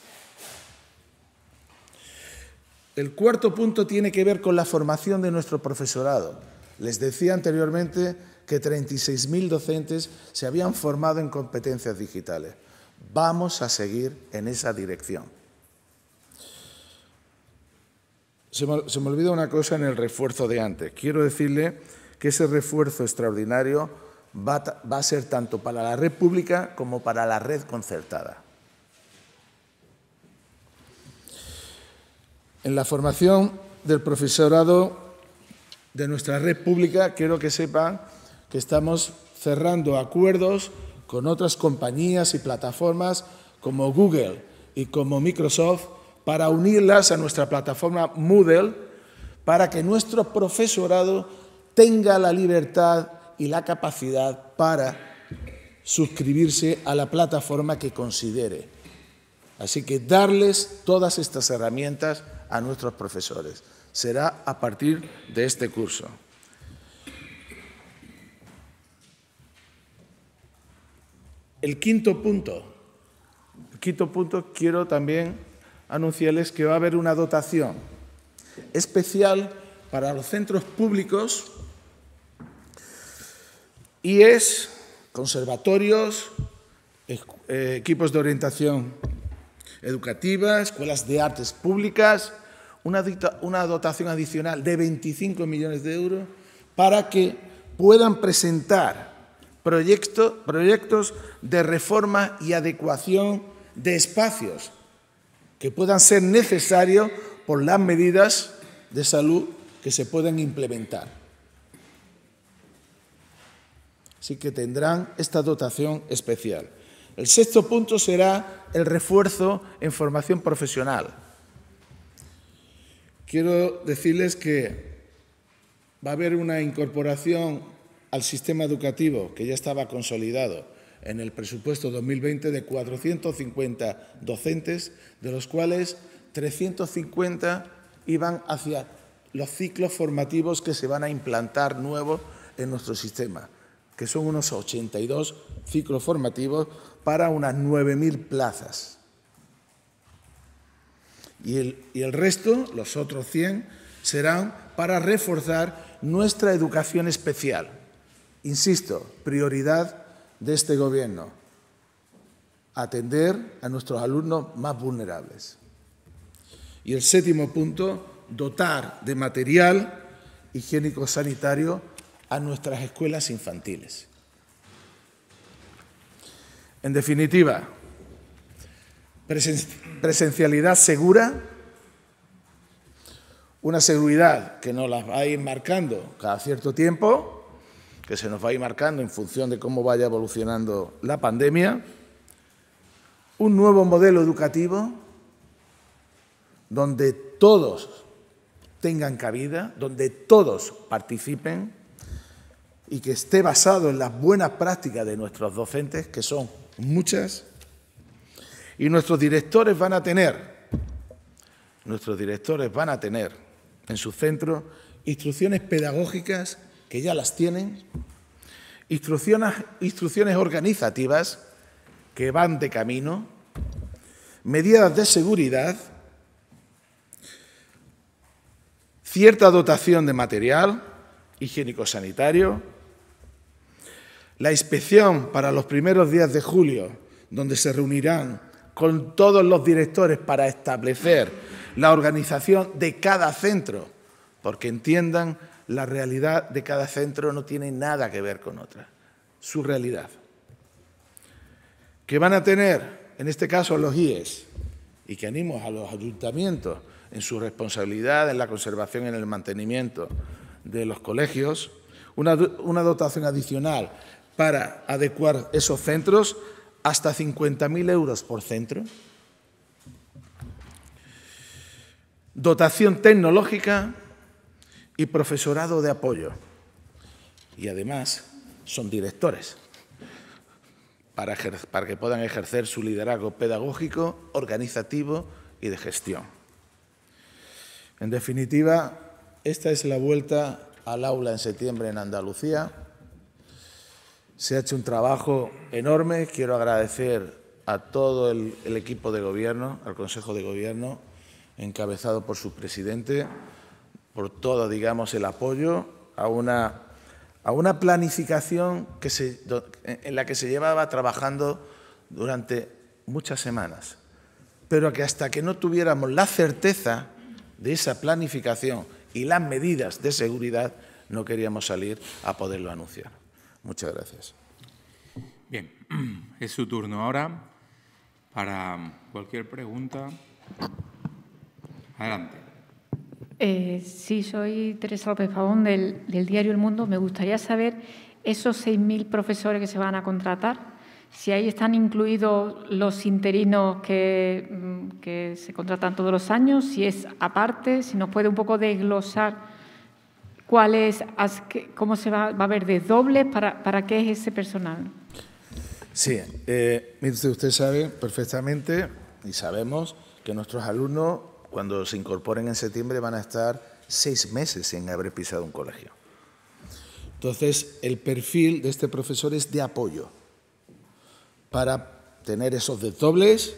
El cuarto punto tiene que ver con la formación de nuestro profesorado. Les decía anteriormente que 36.000 docentes se habían formado en competencias digitales. Vamos a seguir en esa dirección. se me, olvida una cosa en el refuerzo de antes. Quiero decirle que ese refuerzo extraordinario va, a ser tanto para la red pública como para la red concertada. En la formación del profesorado de nuestra red pública, quiero que sepan que estamos cerrando acuerdos con otras compañías y plataformas como Google y como Microsoft para unirlas a nuestra plataforma Moodle, para que nuestro profesorado tenga la libertad y la capacidad para suscribirse a la plataforma que considere. Así que darles todas estas herramientas a nuestros profesores. Será a partir de este curso. El quinto punto. El quinto punto quiero también anunciarles que va a haber una dotación especial para los centros públicos y es conservatorios, eh, equipos de orientación educativa, escuelas de artes públicas, una, dotación adicional de 25 millones de euros para que puedan presentar proyectos de reforma y adecuación de espacios que puedan ser necesarios por las medidas de salud que se puedan implementar. Así que tendrán esta dotación especial. El sexto punto será el refuerzo en formación profesional. Quiero decirles que va a haber una incorporación al sistema educativo que ya estaba consolidado en el presupuesto 2020 de 450 docentes, de los cuales 350 iban hacia los ciclos formativos que se van a implantar nuevos en nuestro sistema, que son unos 82 ciclos formativos para unas 9.000 plazas. Y el, y el resto, los otros 100, serán para reforzar nuestra educación especial. Insisto, prioridad de este gobierno, atender a nuestros alumnos más vulnerables. Y el séptimo punto, dotar de material higiénico-sanitario a nuestras escuelas infantiles. En definitiva, presencialidad segura, una seguridad que nos la va a ir marcando cada cierto tiempo, que se nos va a ir marcando en función de cómo vaya evolucionando la pandemia, un nuevo modelo educativo donde todos tengan cabida, donde todos participen y que esté basado en las buenas prácticas de nuestros docentes, que son muchas, y nuestros directores van a tener, nuestros directores van a tener en su centro instrucciones pedagógicas que ya las tienen, instrucciones, organizativas que van de camino, medidas de seguridad, cierta dotación de material higiénico-sanitario, la inspección para los primeros días de julio, donde se reunirán con todos los directores para establecer la organización de cada centro, porque entiendan la realidad de cada centro no tiene nada que ver con otra, su realidad. Que van a tener, en este caso, los IES, y que animo a los ayuntamientos en su responsabilidad, en la conservación y en el mantenimiento de los colegios, una, una dotación adicional para adecuar esos centros hasta 50.000 euros por centro. Dotación tecnológica y profesorado de apoyo. Y además son directores para, que puedan ejercer su liderazgo pedagógico, organizativo y de gestión. En definitiva, esta es la vuelta al aula en septiembre en Andalucía. Se ha hecho un trabajo enorme. Quiero agradecer a todo el equipo de gobierno, al Consejo de Gobierno, encabezado por su presidente, por todo, digamos, el apoyo a una, a una planificación que se, en la que se llevaba trabajando durante muchas semanas, pero que hasta que no tuviéramos la certeza de esa planificación y las medidas de seguridad, no queríamos salir a poderlo anunciar. Muchas gracias. Bien, es su turno ahora para cualquier pregunta. Adelante. Eh, sí, soy Teresa López Fabón del, diario El Mundo. Me gustaría saber esos 6.000 profesores que se van a contratar, si ahí están incluidos los interinos mm, que, se contratan todos los años, si es aparte, si nos puede un poco desglosar cuál es, cómo se va, a ver de doble, para, qué es ese personal. Sí, eh, usted sabe perfectamente y sabemos que nuestros alumnos cuando se incorporen en septiembre van a estar seis meses sin haber pisado un colegio. Entonces, el perfil de este profesor es de apoyo para tener esos desdobles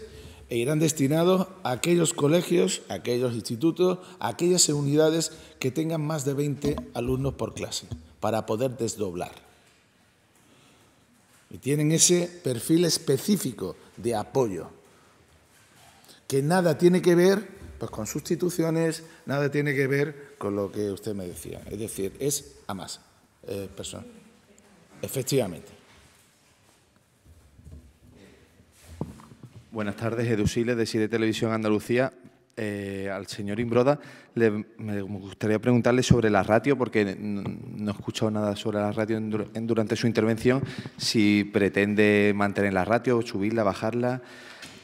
e irán destinados a aquellos colegios, a aquellos institutos, a aquellas unidades que tengan más de 20 alumnos por clase para poder desdoblar. Y tienen ese perfil específico de apoyo, que nada tiene que ver pues con sustituciones, nada tiene que ver con lo que usted me decía. Es decir, es a más eh, Efectivamente. Buenas tardes, Edu de SIDE Televisión Andalucía. Eh, al señor Imbroda le, me gustaría preguntarle sobre la ratio, porque no, he escuchado nada sobre la ratio durante su intervención, si pretende mantener la ratio, subirla, bajarla.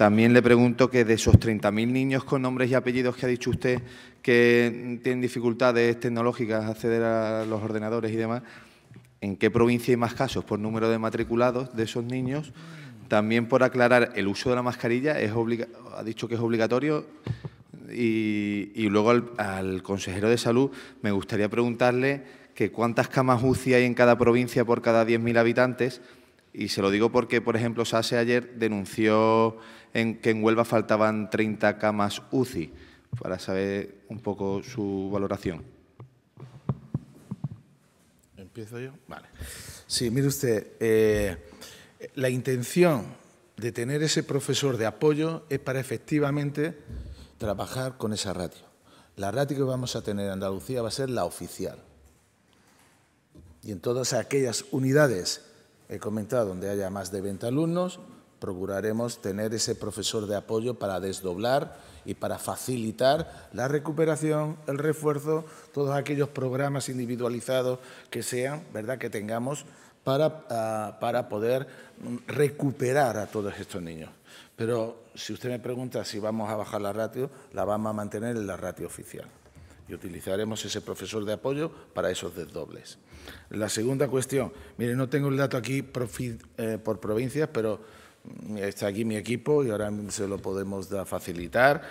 También le pregunto que de esos 30.000 niños con nombres y apellidos que ha dicho usted que tienen dificultades tecnológicas acceder a los ordenadores y demás, ¿en qué provincia hay más casos por número de matriculados de esos niños? También por aclarar, el uso de la mascarilla es ha dicho que es obligatorio y, luego al, al consejero de salud me gustaría preguntarle que cuántas camas UCI hay en cada provincia por cada 10.000 habitantes y se lo digo porque, por ejemplo, SASE ayer denunció en que en Huelva faltaban 30 camas UCI, para saber un poco su valoración. ¿Empiezo yo? Vale. Sí, mire usted, eh, la intención de tener ese profesor de apoyo es para efectivamente trabajar con esa ratio. La ratio que vamos a tener en Andalucía va a ser la oficial. Y en todas aquellas unidades he comentado, donde haya más de 20 alumnos, procuraremos tener ese profesor de apoyo para desdoblar y para facilitar la recuperación, el refuerzo, todos aquellos programas individualizados que sean, ¿verdad?, que tengamos para, ah, para poder mm, recuperar a todos estos niños. Pero si usted me pregunta si vamos a bajar la ratio, la vamos a mantener en la ratio oficial y utilizaremos ese profesor de apoyo para esos desdobles. La segunda cuestión, mire, no tengo el dato aquí eh, por, provincias, pero mm, está aquí mi equipo y ahora se lo podemos facilitar,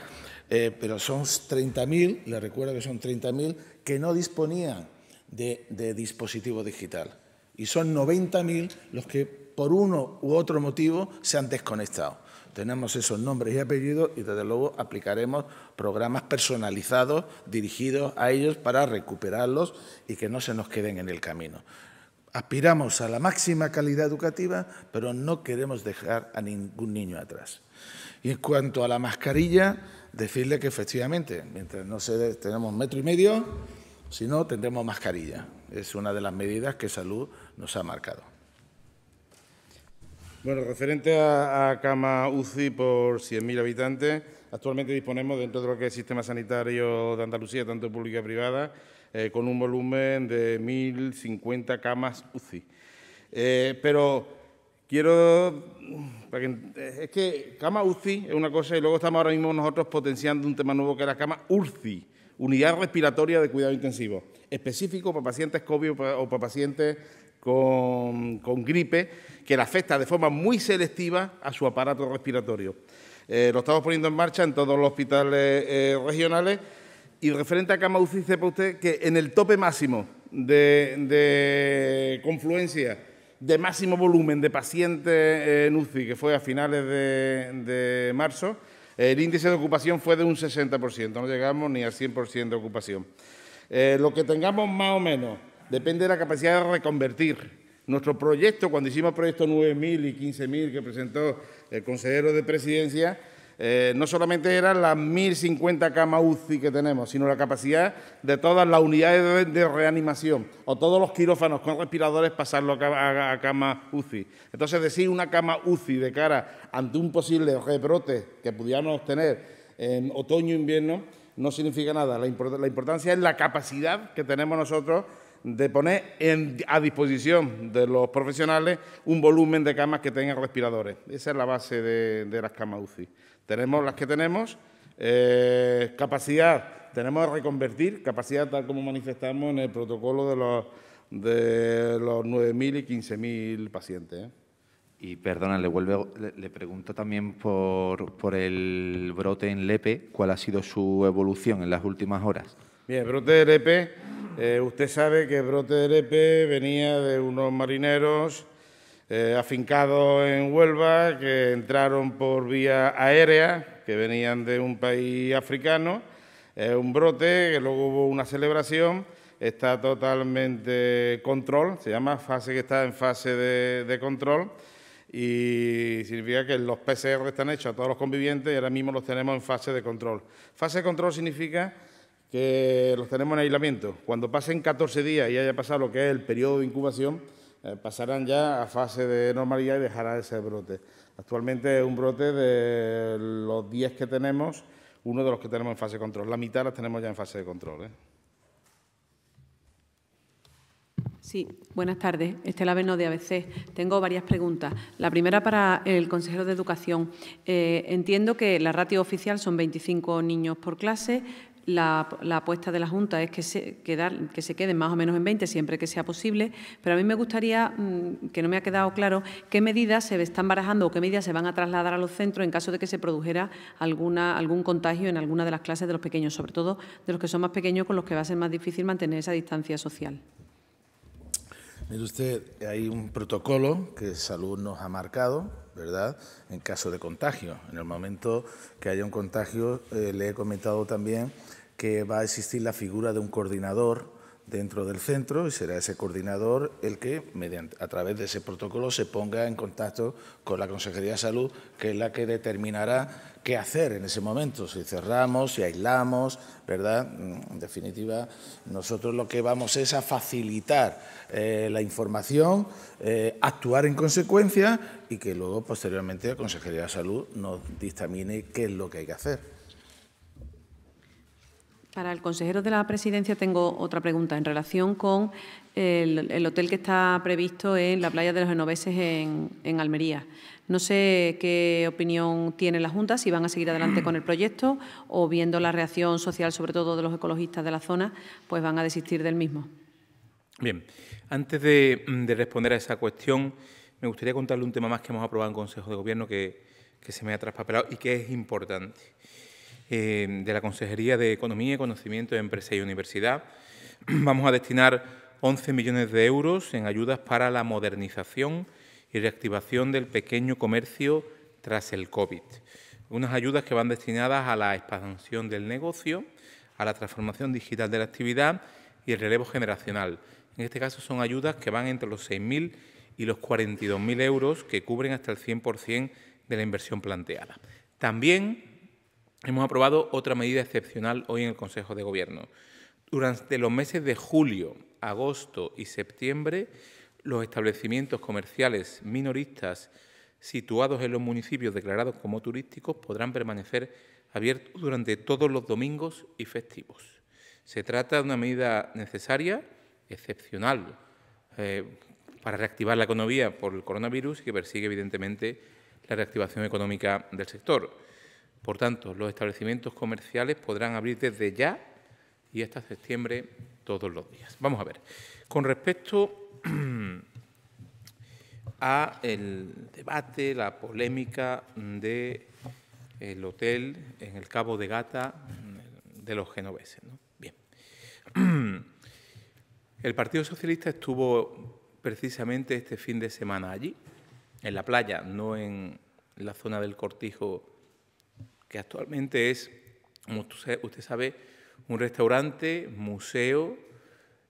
eh, pero son 30.000, le recuerdo que son 30.000, que no disponían de, de dispositivo digital. Y son 90.000 los que por uno u otro motivo se han desconectado. Tenemos esos nombres y apellidos y desde luego aplicaremos programas personalizados dirigidos a ellos para recuperarlos y que no se nos queden en el camino. Aspiramos a la máxima calidad educativa, pero no queremos dejar a ningún niño atrás. Y en cuanto a la mascarilla, decirle que efectivamente, mientras no se tenemos metro y medio, si no, tendremos mascarilla. Es una de las medidas que salud nos ha marcado. Bueno, referente a, a cama UCI por 100.000 habitantes, actualmente disponemos dentro de lo que es el sistema sanitario de Andalucía, tanto pública como privada, eh, con un volumen de 1.050 camas UCI. Eh, pero quiero... Eh, es que cama UCI es una cosa y luego estamos ahora mismo nosotros potenciando un tema nuevo que es la cama URCI, Unidad Respiratoria de Cuidado Intensivo, específico para pacientes COVID o para, pacientes con gripe que le afecta de forma muy selectiva a su aparato respiratorio. Eh, lo estamos poniendo en marcha en todos los hospitales eh, regionales y referente a cama UCI, sepa usted que en el tope máximo de, confluencia, de máximo volumen de pacientes eh, en UCI, que fue a finales de, marzo, el índice de ocupación fue de un 60%, no llegamos ni al 100% de ocupación. lo que tengamos más o menos depende de la capacidad de reconvertir nuestro proyecto, cuando hicimos proyecto 9.000 y 15.000 que presentó el consejero de presidencia, eh, no solamente eran las 1.050 camas UCI que tenemos, sino la capacidad de todas las unidades de, reanimación o todos los quirófanos con respiradores pasarlo a, a, cama UCI. Entonces, decir una cama UCI de cara ante un posible rebrote que pudiéramos tener en otoño-invierno no significa nada. la importancia es la capacidad que tenemos nosotros de poner a disposición de los profesionales un volumen de camas que tengan respiradores. Esa es la base de, las camas UCI. Tenemos las que tenemos, eh, capacidad, tenemos que reconvertir, capacidad tal como manifestamos en el protocolo de los, de los 9.000 y 15.000 pacientes. ¿eh? Y perdona, le, vuelvo, le, pregunto también por, por, el brote en Lepe, cuál ha sido su evolución en las últimas horas. Bien, brote de Lepe eh, usted sabe que el Brote de EPE venía de unos marineros eh, afincados en Huelva que entraron por vía aérea, que venían de un país africano. un brote, que luego hubo una celebración, está totalmente control, se llama fase que está en fase de, de control y significa que los PCR están hechos a todos los convivientes y ahora mismo los tenemos en fase de control. Fase de control significa que los tenemos en aislamiento. Cuando pasen 14 días y haya pasado lo que es el periodo de incubación, eh, pasarán ya a fase de normalidad y dejará ese brote. Actualmente es un brote de los 10 que tenemos, uno de los que tenemos en fase de control. La mitad las tenemos ya en fase de control. ¿eh? Sí, buenas tardes. Estela Beno de ABC. Tengo varias preguntas. La primera para el consejero de Educación. Eh, entiendo que la ratio oficial son 25 niños por clase, la, apuesta de la Junta es que se, que se queden más o menos en 20 siempre que sea posible, pero a mí me gustaría, mm, que no me ha quedado claro, qué medidas se están barajando o qué medidas se van a trasladar a los centros en caso de que se produjera alguna, algún contagio en alguna de las clases de los pequeños, sobre todo de los que son más pequeños, con los que va a ser más difícil mantener esa distancia social. Mire usted, hay un protocolo que Salud nos ha marcado, ¿verdad?, en caso de contagio. En el momento que haya un contagio, eh, le he comentado también que va a existir la figura de un coordinador dentro del centro y será ese coordinador el que, mediante, a través de ese protocolo, se ponga en contacto con la Consejería de Salud, que es la que determinará qué hacer en ese momento, si cerramos, si aislamos, ¿verdad? Mm, en definitiva, nosotros lo que vamos es a facilitar eh, la información, eh, actuar en consecuencia y que luego, posteriormente, la Consejería de Salud nos dictamine qué es lo que hay que hacer. Para el consejero de la presidencia tengo otra pregunta en relación con el, hotel que está previsto en la playa de los genoveses en, Almería. No sé qué opinión tiene la Junta, si van a seguir adelante con el proyecto o viendo la reacción social, sobre todo de los ecologistas de la zona, pues van a desistir del mismo. Bien, antes de, responder a esa cuestión, me gustaría contarle un tema más que hemos aprobado en Consejo de Gobierno que se me ha traspapelado y que es importante. Em, de la Consejería de Economía, y Conocimiento, de Empresa y Universidad. Vamos a destinar 11 millones de euros en ayudas para la modernización y reactivación del pequeño comercio tras el COVID. Unas ayudas que van destinadas a la expansión del negocio, a la transformación digital de la actividad y el relevo generacional. En este caso son ayudas que van entre los 6.000 y los 42.000 euros que cubren hasta el 100% de la inversión planteada. También hemos aprobado otra medida excepcional hoy en el Consejo de Gobierno. Durante los meses de julio, agosto y septiembre, los establecimientos comerciales minoristas situados en los municipios declarados como turísticos podrán permanecer abiertos durante todos los domingos y festivos. Se trata de una medida necesaria, excepcional, eh, para reactivar la economía por el coronavirus y que persigue, evidentemente, la reactivación económica del sector. Por tanto, los establecimientos comerciales podrán abrir desde ya y hasta septiembre todos los días. Vamos a ver. Con respecto a el debate, la polémica del hotel en el Cabo de Gata de los genoveses. Bien. El Partido Socialista estuvo precisamente este fin de semana allí, en la playa, no en la zona del cortijo que actualmente es, como usted sabe, un restaurante, museo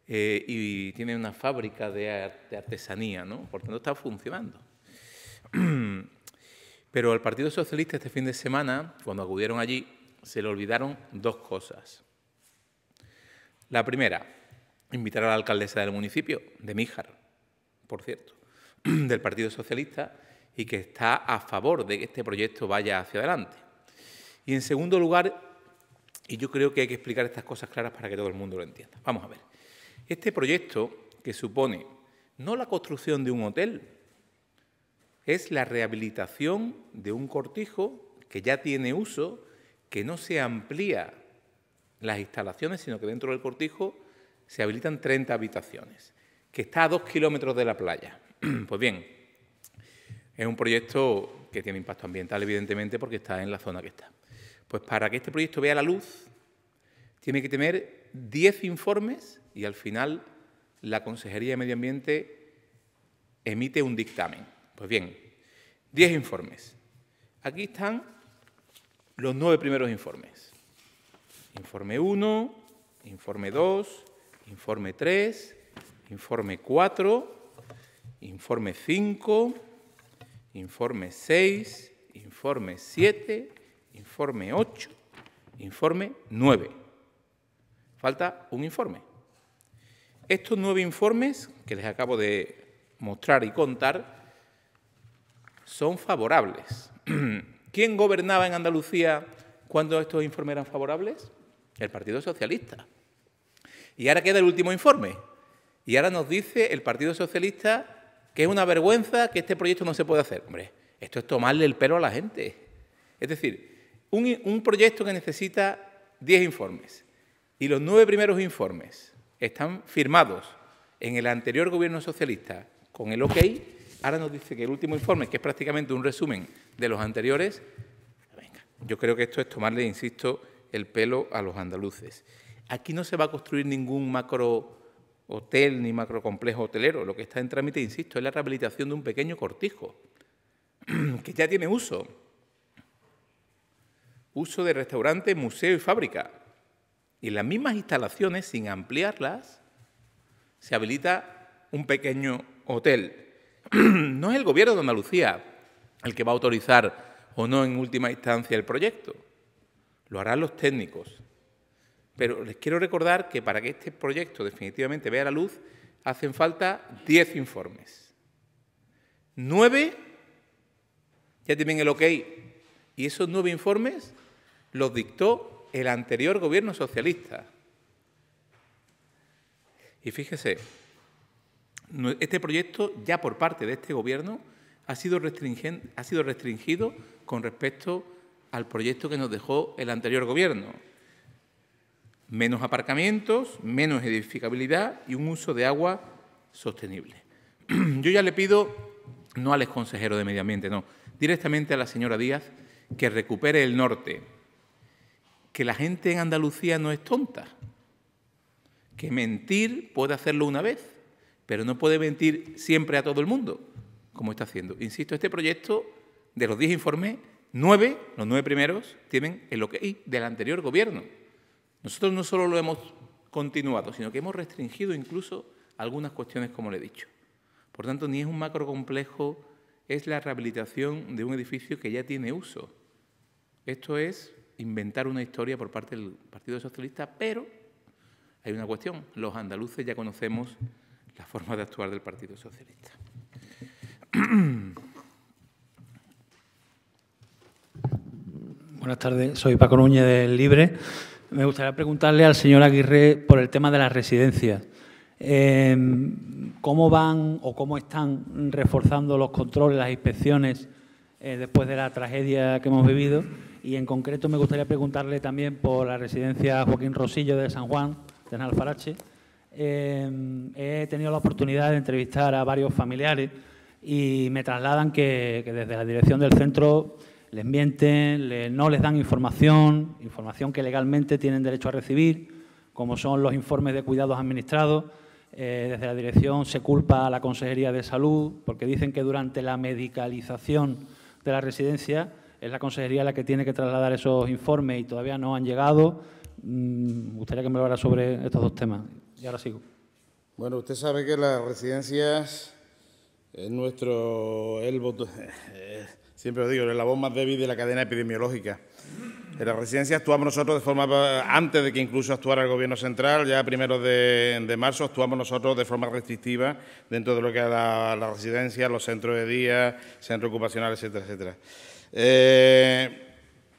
eh, y tiene una fábrica de, de artesanía, ¿no? Por tanto, está funcionando. Pero al Partido Socialista este fin de semana, cuando acudieron allí, se le olvidaron dos cosas. La primera, invitar a la alcaldesa del municipio, de Míjar, por cierto, del Partido Socialista, y que está a favor de que este proyecto vaya hacia adelante. Y en segundo lugar, y yo creo que hay que explicar estas cosas claras para que todo el mundo lo entienda. Vamos a ver. Este proyecto que supone no la construcción de un hotel, es la rehabilitación de un cortijo que ya tiene uso, que no se amplía las instalaciones, sino que dentro del cortijo se habilitan 30 habitaciones, que está a dos kilómetros de la playa. Pues bien, es un proyecto que tiene impacto ambiental, evidentemente, porque está en la zona que está. Pues para que este proyecto vea la luz, tiene que tener 10 informes y al final la Consejería de Medio Ambiente emite un dictamen. Pues bien, 10 informes. Aquí están los nueve primeros informes. Informe 1, informe 2, informe 3, informe 4, informe 5, informe 6, informe 7, informe 8, informe 9. Falta un informe. Estos nueve informes que les acabo de mostrar y contar son favorables. ¿Quién gobernaba en Andalucía cuando estos informes eran favorables? El Partido Socialista. Y ahora queda el último informe. Y ahora nos dice el Partido Socialista que es una vergüenza que este proyecto no se puede hacer. Hombre, esto es tomarle el pelo a la gente. Es decir, un, proyecto que necesita 10 informes y los nueve primeros informes están firmados en el anterior gobierno socialista con el OK, ahora nos dice que el último informe, que es prácticamente un resumen de los anteriores, yo creo que esto es tomarle, insisto, el pelo a los andaluces. Aquí no se va a construir ningún macro hotel ni macro complejo hotelero, lo que está en trámite, insisto, es la rehabilitación de un pequeño cortijo que ya tiene uso uso de restaurante, museo y fábrica. Y en las mismas instalaciones, sin ampliarlas, se habilita un pequeño hotel. no es el Gobierno de Andalucía el que va a autorizar o no en última instancia el proyecto. Lo harán los técnicos. Pero les quiero recordar que para que este proyecto definitivamente vea la luz hacen falta 10 informes. 9 ya tienen el ok y esos nueve informes los dictó el anterior gobierno socialista. Y fíjese, este proyecto ya por parte de este gobierno ha sido, ha sido restringido con respecto al proyecto que nos dejó el anterior gobierno. Menos aparcamientos, menos edificabilidad y un uso de agua sostenible. Yo ya le pido, no al ex consejero de Medio Ambiente, no, directamente a la señora Díaz, que recupere el norte, que la gente en Andalucía no es tonta, que mentir puede hacerlo una vez, pero no puede mentir siempre a todo el mundo, como está haciendo. Insisto, este proyecto, de los 10 informes, nueve, los nueve primeros, tienen el OK del anterior gobierno. Nosotros no solo lo hemos continuado, sino que hemos restringido incluso algunas cuestiones, como le he dicho. Por tanto, ni es un macro complejo, es la rehabilitación de un edificio que ya tiene uso. Esto es inventar una historia por parte del Partido Socialista, pero hay una cuestión. Los andaluces ya conocemos la forma de actuar del Partido Socialista. Buenas tardes, soy Paco Núñez del Libre. Me gustaría preguntarle al señor Aguirre por el tema de las residencias. Em, ¿Cómo van o cómo están reforzando los controles, las inspecciones eh, después de la tragedia que hemos vivido? y en concreto me gustaría preguntarle también por la residencia Joaquín Rosillo de San Juan, de Alfarache. Eh, he tenido la oportunidad de entrevistar a varios familiares y me trasladan que, desde la dirección del centro les mienten, no les dan información, información que legalmente tienen derecho a recibir, como son los informes de cuidados administrados. Eh, desde la dirección se culpa a la Consejería de Salud porque dicen que durante la medicalización de la residencia es la consejería la que tiene que trasladar esos informes y todavía no han llegado. Mm, me gustaría que me hablara sobre estos dos temas. Y ahora sigo. Bueno, usted sabe que las residencias es nuestro. El voto, eh, siempre lo digo, la voz más débil de la cadena epidemiológica. En las residencias actuamos nosotros de forma, antes de que incluso actuara el Gobierno central, ya primero de, marzo actuamos nosotros de forma restrictiva dentro de lo que es la, la residencia, los centros de día, centros ocupacionales, etcétera, etcétera. Eh,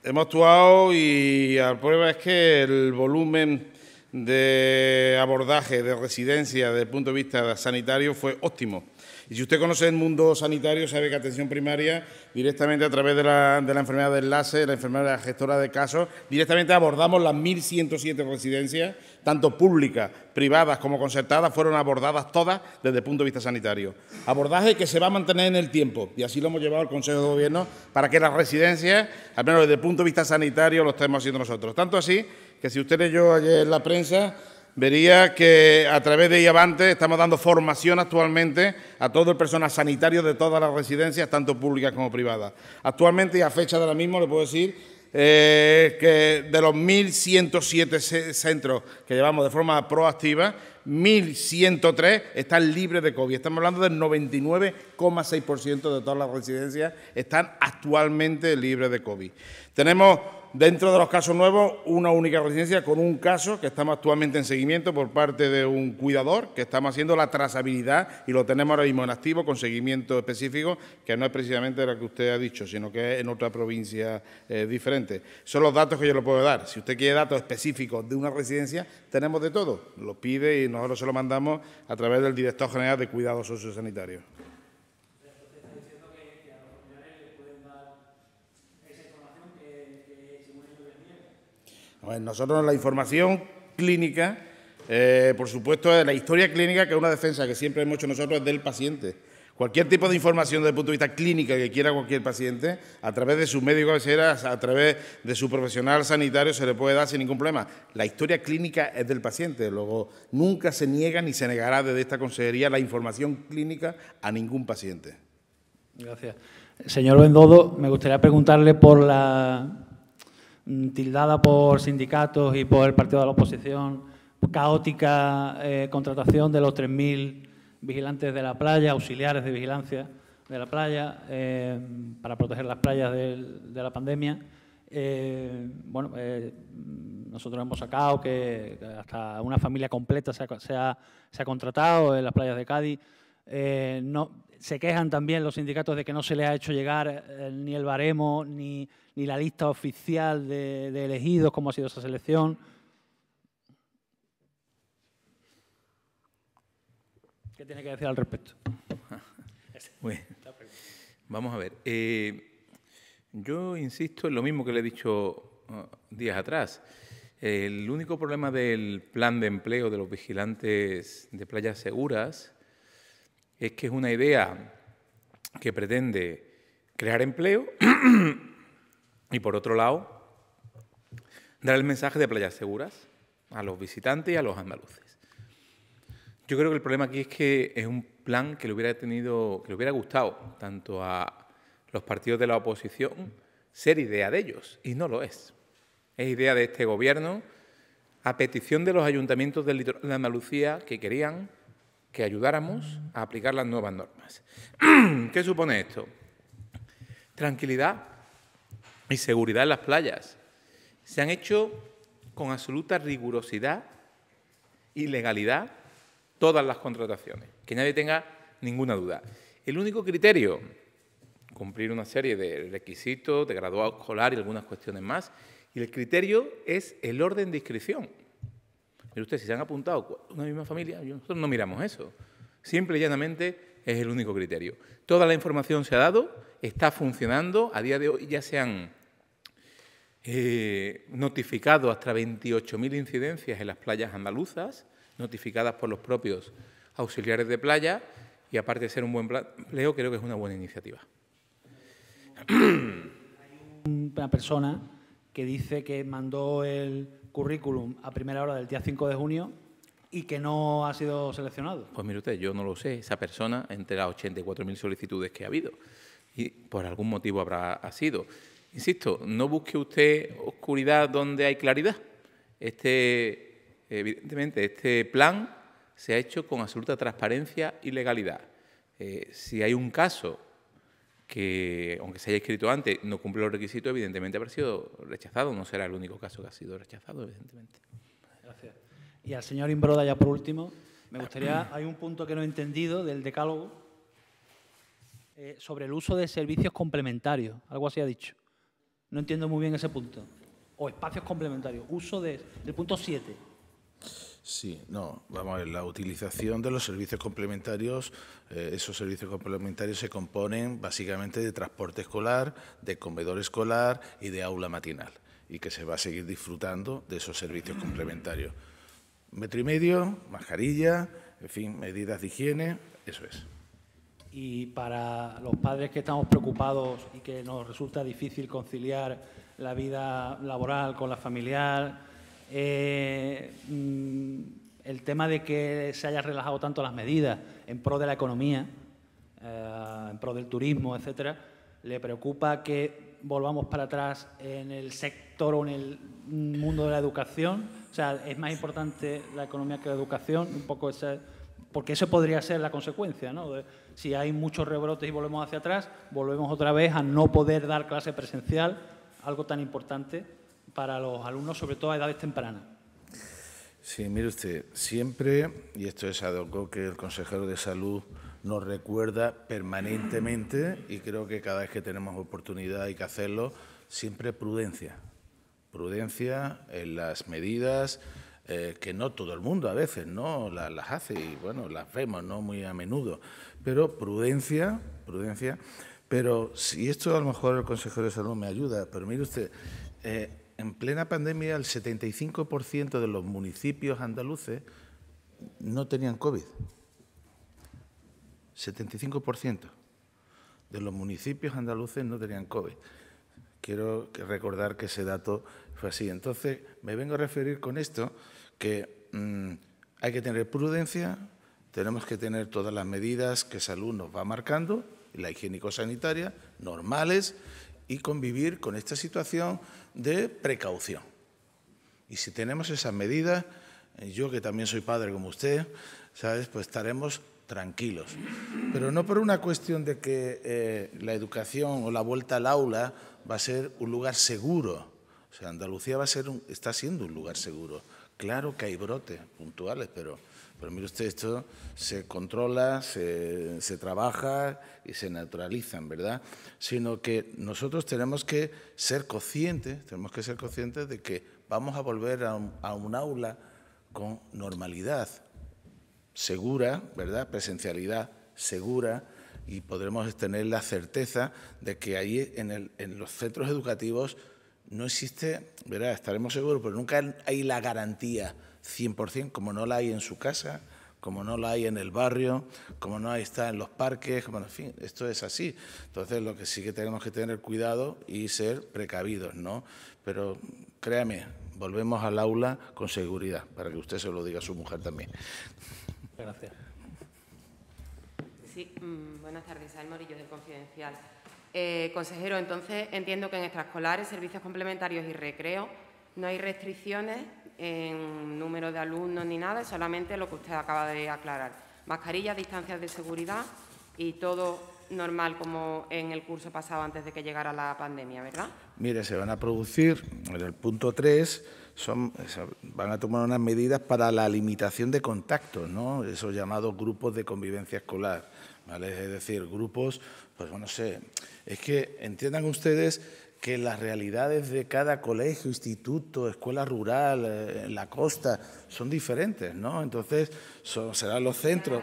hemos actuado y la prueba es que el volumen de abordaje, de residencia, desde el punto de vista sanitario, fue óptimo. Y si usted conoce el mundo sanitario, sabe que atención primaria, directamente a través de la, enfermedad de enlace, la enfermedad gestora de casos, directamente abordamos las 1.107 residencias tanto públicas, privadas como concertadas, fueron abordadas todas desde el punto de vista sanitario. Abordaje que se va a mantener en el tiempo y así lo hemos llevado al Consejo de Gobierno para que las residencias, al menos desde el punto de vista sanitario, lo estemos haciendo nosotros. Tanto así que si usted leyó ayer en la prensa, vería que a través de IAVANTE estamos dando formación actualmente a todo el personal sanitario de todas las residencias, tanto públicas como privadas. Actualmente y a fecha de ahora mismo, le puedo decir eh, que de los 1.107 centros que llevamos de forma proactiva, 1.103 están libres de COVID. Estamos hablando del 99,6% de todas las residencias están actualmente libres de COVID. Tenemos Dentro de los casos nuevos, una única residencia con un caso que estamos actualmente en seguimiento por parte de un cuidador, que estamos haciendo la trazabilidad y lo tenemos ahora mismo en activo con seguimiento específico, que no es precisamente lo que usted ha dicho, sino que es en otra provincia eh, diferente. Son los datos que yo le puedo dar. Si usted quiere datos específicos de una residencia, tenemos de todo. Lo pide y nosotros se lo mandamos a través del Director General de Cuidados Sociosanitarios. Nosotros la información clínica, eh, por supuesto, la historia clínica, que es una defensa que siempre hemos hecho nosotros, es del paciente. Cualquier tipo de información desde el punto de vista clínica que quiera cualquier paciente, a través de su médico cabecera, a través de su profesional sanitario, se le puede dar sin ningún problema. La historia clínica es del paciente, luego nunca se niega ni se negará desde esta consejería la información clínica a ningún paciente. Gracias. Señor Bendodo, me gustaría preguntarle por la Mm, tildada por sindicatos y por el partido de la oposición, caótica eh, contratación de los 3.000 vigilantes de la playa, auxiliares de vigilancia de la playa, eh, para proteger las playas de, la pandemia. Eh, bueno, nosotros hemos sacado que hasta una familia completa se ha, se se ha contratado en las playas de Cádiz. no, se quejan también los sindicatos de que no se les ha hecho llegar ni el baremo ni ...y la lista oficial de, elegidos, cómo ha sido esa selección. ¿Qué tiene que decir al respecto? vamos a ver. Eh, yo insisto en lo mismo que le he dicho uh, días atrás. El único problema del plan de empleo de los vigilantes de playas seguras es que es una idea que pretende crear empleo Y por otro lado, dar el mensaje de playas seguras a los visitantes y a los andaluces. Yo creo que el problema aquí es que es un plan que le hubiera tenido, que le hubiera gustado tanto a los partidos de la oposición ser idea de ellos y no lo es. Es idea de este gobierno a petición de los ayuntamientos del de Andalucía que querían que ayudáramos a aplicar las nuevas normas. ¿Qué supone esto? Tranquilidad y seguridad en las playas. Se han hecho con absoluta rigurosidad y legalidad todas las contrataciones, que nadie tenga ninguna duda. El único criterio, cumplir una serie de requisitos de graduado escolar y algunas cuestiones más, y el criterio es el orden de inscripción. Pero ustedes, si se han apuntado una misma familia, nosotros no miramos eso. Simple y llanamente es el único criterio. Toda la información se ha dado, está funcionando, a día de hoy ya se han eh, notificado hasta 28.000 incidencias en las playas andaluzas, notificadas por los propios auxiliares de playa, y aparte de ser un buen empleo, creo que es una buena iniciativa. Hay una persona que dice que mandó el currículum a primera hora del día 5 de junio y que no ha sido seleccionado. Pues mire usted, yo no lo sé. Esa persona, entre las 84.000 solicitudes que ha habido, y por algún motivo habrá ha sido. Insisto, no busque usted oscuridad donde hay claridad. Este, evidentemente, este plan se ha hecho con absoluta transparencia y legalidad. Eh, si hay un caso que, aunque se haya escrito antes, no cumple los requisitos, evidentemente habrá sido rechazado. No será el único caso que ha sido rechazado, evidentemente. Gracias. Y al señor Imbroda, ya por último, me gustaría, hay un punto que no he entendido del decálogo eh, sobre el uso de servicios complementarios, algo así ha dicho. No entiendo muy bien ese punto. O espacios complementarios, uso del punto 7. Sí, no, vamos a ver, la utilización de los servicios complementarios, eh, esos servicios complementarios se componen básicamente de transporte escolar, de comedor escolar y de aula matinal, y que se va a seguir disfrutando de esos servicios complementarios. Metro y medio, mascarilla, en fin, medidas de higiene, eso es y para los padres que estamos preocupados y que nos resulta difícil conciliar la vida laboral con la familiar, eh, mm, el tema de que se hayan relajado tanto las medidas en pro de la economía, eh, en pro del turismo, etcétera, le preocupa que volvamos para atrás en el sector o en el mundo de la educación. O sea, es más importante la economía que la educación, un poco esa porque eso podría ser la consecuencia, ¿no? si hay muchos rebrotes y volvemos hacia atrás, volvemos otra vez a no poder dar clase presencial, algo tan importante para los alumnos, sobre todo a edades tempranas. Sí, mire usted, siempre, y esto es algo que el consejero de salud nos recuerda permanentemente, y creo que cada vez que tenemos oportunidad hay que hacerlo, siempre prudencia. Prudencia en las medidas, eh, que no todo el mundo a veces no las, hace y bueno, las vemos no muy a menudo, pero prudencia, prudencia. Pero si esto a lo mejor el consejero de salud me ayuda, pero mire usted, eh, en plena pandemia el 75% de los municipios andaluces no tenían COVID. 75% de los municipios andaluces no tenían COVID. Quiero recordar que ese dato fue así. Entonces, me vengo a referir con esto que mm, hay que tener prudencia, tenemos que tener todas las medidas que salud nos va marcando, la higiénico-sanitaria, normales, y convivir con esta situación de precaución. Y si tenemos esas medidas, eh, yo que también soy padre como usted, ¿sabes? Pues estaremos tranquilos. Pero no por una cuestión de que eh, la educación o la vuelta al aula va a ser un lugar seguro. O sea, Andalucía va a ser un, está siendo un lugar seguro. Claro que hay brotes puntuales, pero, pero mire usted, esto se controla, se, trabaja y se naturalizan, ¿verdad? Sino que nosotros tenemos que ser conscientes, tenemos que ser conscientes de que vamos a volver a un, aula con normalidad, segura, ¿verdad? Presencialidad segura y podremos tener la certeza de que ahí en los centros educativos no existe, verá, estaremos seguros, pero nunca hay la garantía 100%, como no la hay en su casa, como no la hay en el barrio, como no hay, está en los parques, como, en fin, esto es así. Entonces, lo que sí que tenemos que tener cuidado y ser precavidos, ¿no? Pero créame, volvemos al aula con seguridad, para que usted se lo diga a su mujer también. Gracias. Sí, mm, buenas tardes, Morillo, de Confidencial. Eh, consejero, entonces entiendo que en extraescolares, servicios complementarios y recreo no hay restricciones en número de alumnos ni nada, solamente lo que usted acaba de aclarar. Mascarillas, distancias de seguridad y todo normal como en el curso pasado antes de que llegara la pandemia, ¿verdad? Mire, se van a producir en el punto 3 son, van a tomar unas medidas para la limitación de contactos, ¿no? esos llamados grupos de convivencia escolar. Es decir, grupos, pues bueno, sé, es que entiendan ustedes que las realidades de cada colegio, instituto, escuela rural, eh, en la costa, son diferentes, ¿no? Entonces, serán los centros,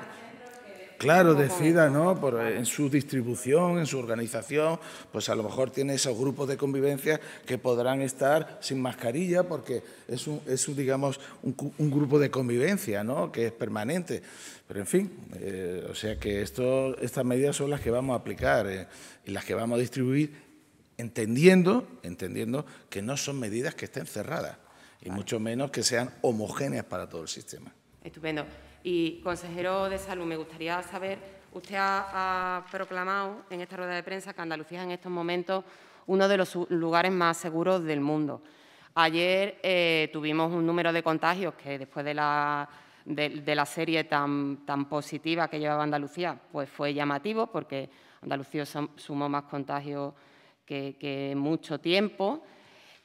Claro, decida, ¿no? Por, eh, en su distribución, en su organización, pues a lo mejor tiene esos grupos de convivencia que podrán estar sin mascarilla porque es un, es digamos, un, grupo de convivencia, ¿no? Que es permanente. Pero en fin, eh, o sea que estas medidas son las que vamos a aplicar eh, y las que vamos a distribuir entendiendo, entendiendo que no son medidas que estén cerradas y mucho menos que sean homogéneas para todo el sistema. Estupendo. Y, consejero de Salud, me gustaría saber, usted ha, proclamado en esta rueda de prensa que Andalucía es en estos momentos uno de los lugares más seguros del mundo. Ayer eh, tuvimos un número de contagios que después de la, serie tan, positiva que llevaba Andalucía, pues fue llamativo porque Andalucía sumó más contagios que, mucho tiempo.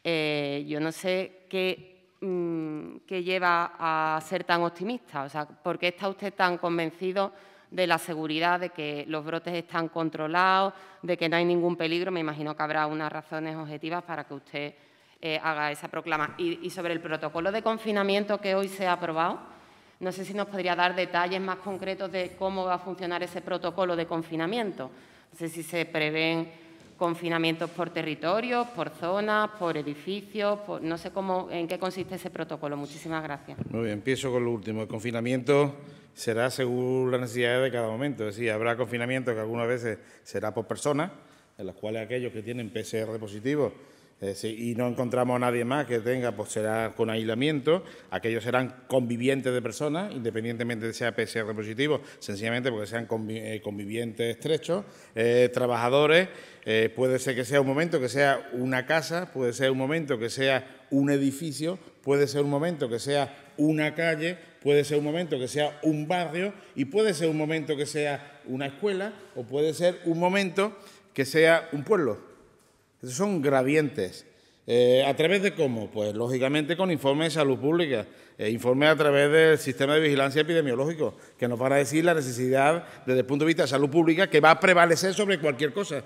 Eh, yo no sé qué Mm, que lleva a ser tan optimista? O sea, ¿por qué está usted tan convencido de la seguridad, de que los brotes están controlados, de que no hay ningún peligro? Me imagino que habrá unas razones objetivas para que usted eh, haga esa proclama. y sobre el protocolo de confinamiento que hoy se ha aprobado, no sé si nos podría dar detalles más concretos de cómo va a funcionar ese protocolo de confinamiento. No sé si se prevén confinamientos por territorios, por zonas, por edificios, no sé cómo, en qué consiste ese protocolo. Muchísimas gracias. Muy bien, empiezo con lo último. El confinamiento será según la necesidad de cada momento. Es decir, habrá confinamiento que algunas veces será por personas, en las cuales aquellos que tienen PCR positivos y no encontramos a nadie más que tenga, pues será con aislamiento, aquellos serán convivientes de personas, independientemente de sea PCR positivo, sencillamente porque sean eh, convivientes estrechos, eh, trabajadores, eh, puede ser que sea un momento que sea una casa, puede ser un momento que sea un edificio, puede ser un momento que sea una calle, puede ser un momento que sea un barrio y puede ser un momento que sea una escuela o puede ser un momento que sea un pueblo son gravientes. Eh, ¿A través de cómo? Pues lógicamente con informes de salud pública, eh, informes a través del sistema de vigilancia epidemiológico, que nos van a decir la necesidad desde el punto de vista de salud pública que va a prevalecer sobre cualquier cosa.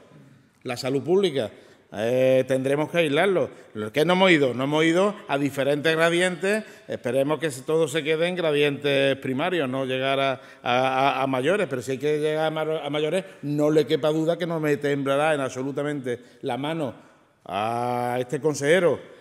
La salud pública. Eh, tendremos que aislarlo. Lo que no hemos ido, no hemos ido a diferentes gradientes. Esperemos que todo se quede en gradientes primarios, no llegar a, mayores. Pero si hay que llegar a, mayores, no le quepa duda que no me temblará en absolutamente la mano a este consejero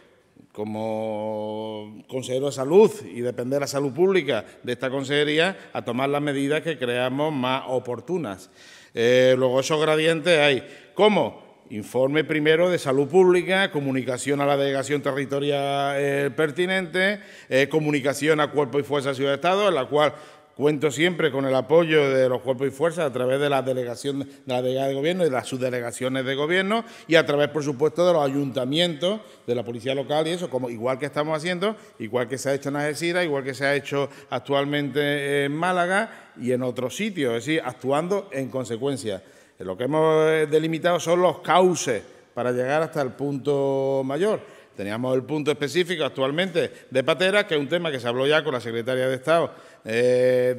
como consejero de salud y depende de la salud pública de esta consejería a tomar las medidas que creamos más oportunas. Eh, luego esos gradientes hay. ¿Cómo? Informe primero de salud pública, comunicación a la delegación territorial eh, pertinente, eh, comunicación a cuerpo y fuerza de ciudad-estado, en la cual cuento siempre con el apoyo de los cuerpos y fuerzas a través de la delegación de la de gobierno y de las subdelegaciones de gobierno y a través, por supuesto, de los ayuntamientos, de la policía local y eso, como igual que estamos haciendo, igual que se ha hecho en Algeciras, igual que se ha hecho actualmente en Málaga y en otros sitios, es decir, actuando en consecuencia. Eh, lo que hemos eh, delimitado son los cauces para llegar hasta el punto mayor. Teníamos el punto específico actualmente de Patera, que es un tema que se habló ya con la secretaria de Estado eh,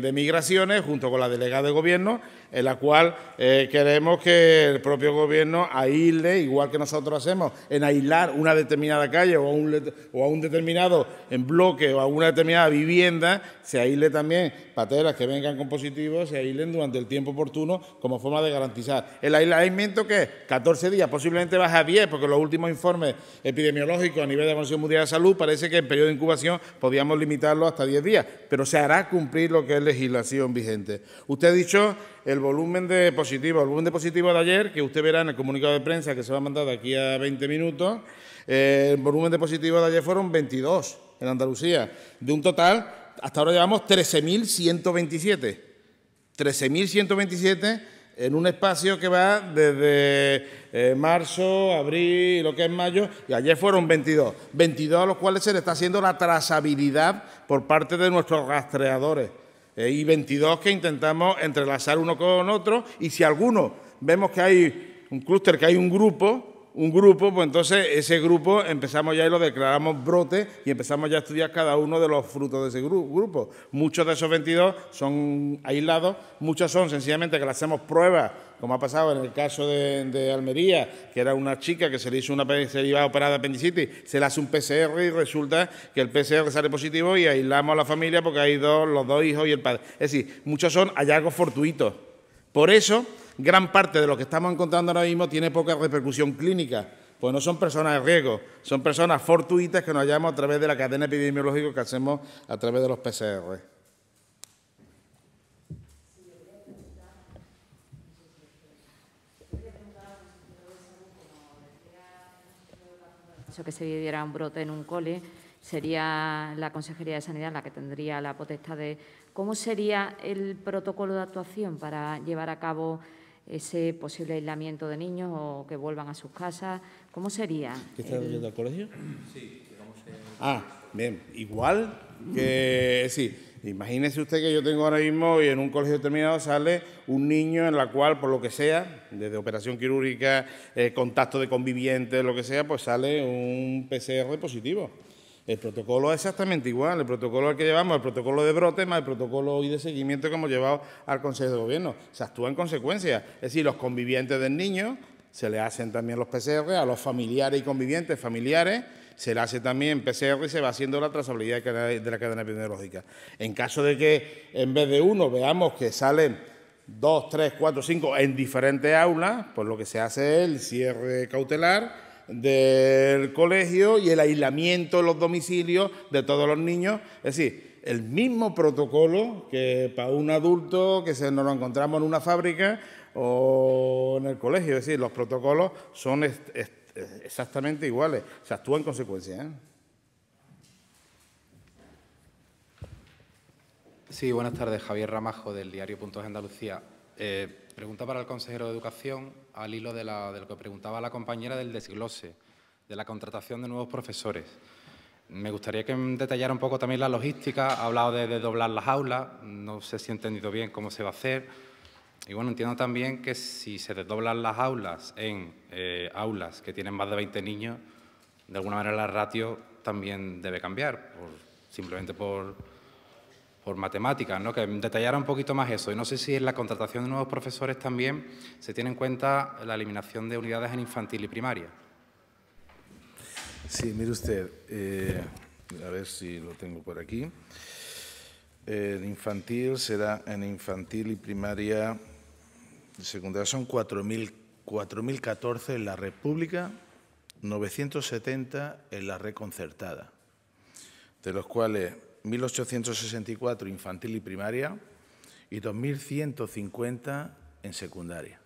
de, Migraciones junto con la delegada de Gobierno, en la cual eh, queremos que el propio Gobierno aísle, igual que nosotros hacemos, en aislar una determinada calle o a un, determinado en bloque o a una determinada vivienda, se aísle también pateras que vengan con positivos, se aíslen durante el tiempo oportuno como forma de garantizar. El aislamiento que es 14 días, posiblemente baja a 10, porque los últimos informes epidemiológicos a nivel de la Comisión Mundial de Salud parece que en periodo de incubación podíamos limitarlo hasta 10 días, pero se hará cumplir lo que es legislación vigente. Usted ha dicho el volumen de positivo, el volumen de positivo de ayer, que usted verá en el comunicado de prensa que se va a mandar aquí a 20 minutos, eh, el volumen de positivo de ayer fueron 22 en Andalucía, de un total, hasta ahora llevamos 13.127. 13.127 en un espacio que va desde eh, marzo, abril, lo que es mayo, y ayer fueron 22. 22 a los cuales se le está haciendo la trazabilidad por parte de nuestros rastreadores. Eh, y 22 que intentamos entrelazar uno con otro, y si alguno vemos que hay un clúster, que hay un grupo, un grupo, pues entonces ese grupo empezamos ya y lo declaramos brote y empezamos ya a estudiar cada uno de los frutos de ese grupo. Muchos de esos 22 son aislados, muchos son sencillamente que le hacemos pruebas, como ha pasado en el caso de, Almería, que era una chica que se le hizo una se iba a operar de apendicitis, se le hace un PCR y resulta que el PCR sale positivo y aislamos a la familia porque hay dos, los dos hijos y el padre. Es decir, muchos son hallazgos fortuitos. Por eso gran parte de lo que estamos encontrando ahora mismo tiene poca repercusión clínica, pues no son personas de riesgo, son personas fortuitas que nos hallamos a través de la cadena epidemiológica que hacemos a través de los PCR. que se diera un brote en un cole, sería la Consejería de Sanidad la que tendría la potestad de cómo sería el protocolo de actuación para llevar a cabo ese posible aislamiento de niños o que vuelvan a sus casas? ¿Cómo sería? ¿Qué estás volviendo al colegio? Sí, digamos eh, Ah, bien, igual que sí. Imagínese usted que yo tengo ahora mismo y en un colegio determinado sale un niño en la cual, por lo que sea, desde operación quirúrgica, eh, contacto de convivientes, lo que sea, pues sale un PCR positivo. El protocolo es exactamente igual, el protocolo al que llevamos, el protocolo de brote más el protocolo y de seguimiento que hemos llevado al Consejo de Gobierno. Se actúa en consecuencia. Es decir, los convivientes del niño se le hacen también los PCR, a los familiares y convivientes familiares se le hace también PCR y se va haciendo la trazabilidad de la cadena epidemiológica. En caso de que en vez de uno veamos que salen dos, tres, cuatro, cinco en diferentes aulas, pues lo que se hace es el cierre cautelar del colegio y el aislamiento de los domicilios de todos los niños. Es decir, el mismo protocolo que para un adulto que se nos lo encontramos en una fábrica o en el colegio. Es decir, los protocolos son exactamente iguales, se actúa en consecuencia. ¿eh? Sí, buenas tardes. Javier Ramajo, del diario Puntos de Andalucía. Eh, Pregunta para el consejero de Educación al hilo de, lo que preguntaba la compañera del desglose, de la contratación de nuevos profesores. Me gustaría que detallara un poco también la logística. Ha hablado de, desdoblar doblar las aulas, no sé si he entendido bien cómo se va a hacer. Y bueno, entiendo también que si se desdoblan las aulas en eh, aulas que tienen más de 20 niños, de alguna manera la ratio también debe cambiar, por, simplemente por, por matemáticas, ¿no? que detallara un poquito más eso. Y no sé si en la contratación de nuevos profesores también se tiene en cuenta la eliminación de unidades en infantil y primaria. Sí, mire usted, eh, a ver si lo tengo por aquí. En infantil será en infantil y primaria secundaria son 4.014 en la República, 970 en la Reconcertada. de los cuales 1.864 infantil y primaria y 2.150 en secundaria.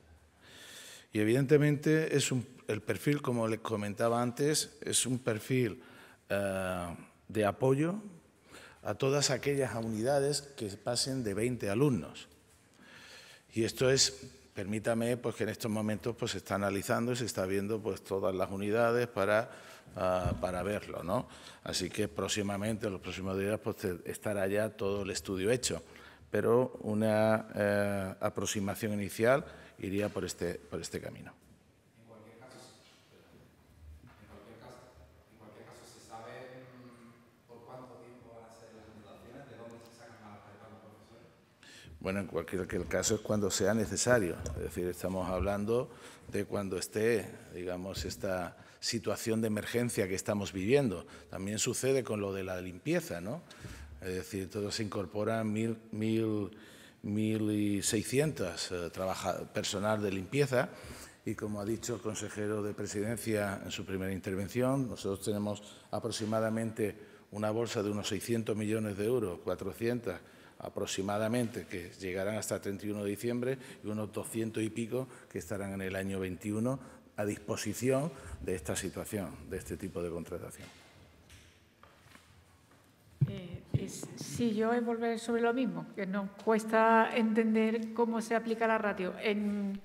Y evidentemente es el perfil, como les comentaba antes, es un perfil eh, de apoyo a todas aquellas unidades que pasen de 20 alumnos. Y esto es, permítame, pues que en estos momentos pues, se está analizando y se está viendo pues, todas las unidades para Ah, para verlo. ¿no? Así que próximamente, en los próximos días, pues, estará ya todo el estudio hecho. Pero una eh, aproximación inicial iría por este, por este camino. Bueno, en cualquier caso es cuando sea necesario. Es decir, estamos hablando de cuando esté, digamos, esta situación de emergencia que estamos viviendo. También sucede con lo de la limpieza, ¿no? Es decir, todos se incorporan 1.600 eh, personal de limpieza y como ha dicho el consejero de Presidencia en su primera intervención, nosotros tenemos aproximadamente una bolsa de unos 600 millones de euros, 400 aproximadamente, que llegarán hasta el 31 de diciembre y unos 200 y pico que estarán en el año 21 a disposición de esta situación, de este tipo de contratación. Eh, si sí, yo a volver sobre lo mismo, que nos cuesta entender cómo se aplica la ratio. En,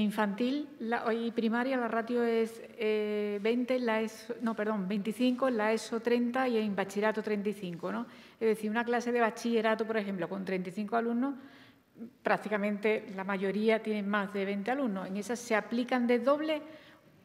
infantil y primaria la ratio es eh, 20, la ESO, no, perdón, 25, la ESO 30 y en bachillerato 35. ¿no? Es decir, una clase de bachillerato, por ejemplo, con 35 alumnos prácticamente la mayoría tienen más de 20 alumnos. ¿En esas se aplican de doble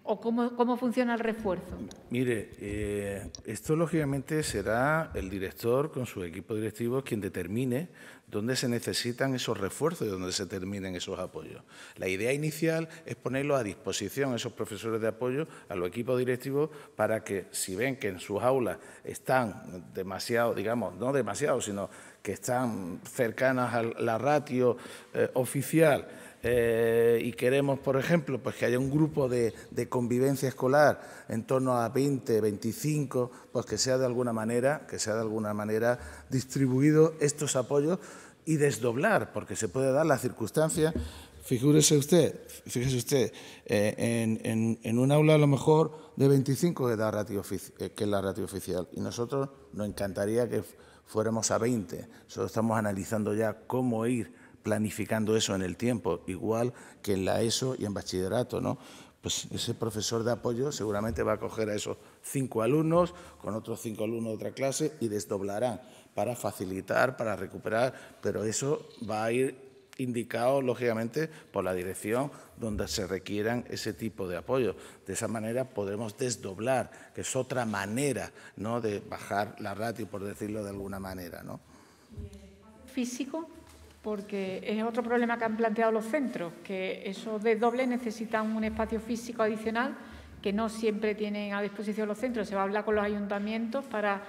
o cómo, funciona el refuerzo? Mire, eh, esto lógicamente será el director con su equipo directivo quien determine dónde se necesitan esos refuerzos y dónde se terminen esos apoyos. La idea inicial es ponerlos a disposición, esos profesores de apoyo, a los equipos directivos para que si ven que en sus aulas están demasiado, digamos, no demasiado, sino que están cercanas a la ratio eh, oficial eh, y queremos, por ejemplo, pues que haya un grupo de, convivencia escolar en torno a 20, 25, pues que sea de alguna manera, que sea de alguna manera distribuido estos apoyos y desdoblar, porque se puede dar la circunstancia. Figúrese usted, fíjese usted, eh, en, un aula a lo mejor de 25 que, da ratio, que es la ratio oficial. Y nosotros nos encantaría que fuéramos a 20. Solo estamos analizando ya cómo ir planificando eso en el tiempo, igual que en la ESO y en bachillerato, ¿no? Pues ese profesor de apoyo seguramente va a coger a esos cinco alumnos, con otros cinco alumnos de otra clase, y desdoblará para facilitar, para recuperar, pero eso va a ir indicado, lógicamente, por la dirección donde se requieran ese tipo de apoyo. De esa manera podremos desdoblar, que es otra manera ¿no? de bajar la ratio, por decirlo de alguna manera. ¿no? Físico, porque es otro problema que han planteado los centros, que esos desdobles necesitan un espacio físico adicional que no siempre tienen a disposición los centros. Se va a hablar con los ayuntamientos para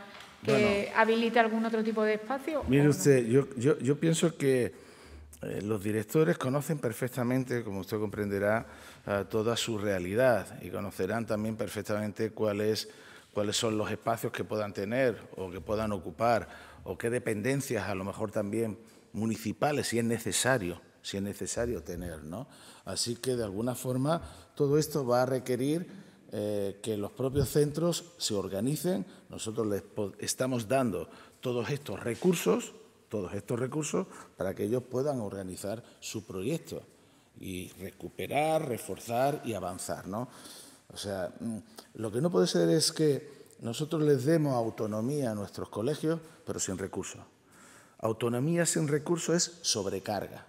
que habilite algún otro tipo de espacio. Mire usted, yo pienso que eh, los directores conocen perfectamente, como usted comprenderá, eh, toda su realidad y conocerán también perfectamente cuáles son los espacios que puedan tener o que puedan ocupar o qué dependencias a lo mejor también municipales, si es necesario, si es necesario tener. ¿no? Así que, de alguna forma, todo esto va a requerir eh, que los propios centros se organicen. Nosotros les estamos dando todos estos recursos todos estos recursos para que ellos puedan organizar su proyecto y recuperar, reforzar y avanzar. ¿no? O sea, mm, lo que no puede ser es que nosotros les demos autonomía a nuestros colegios, pero sin recursos. Autonomía sin recursos es sobrecarga.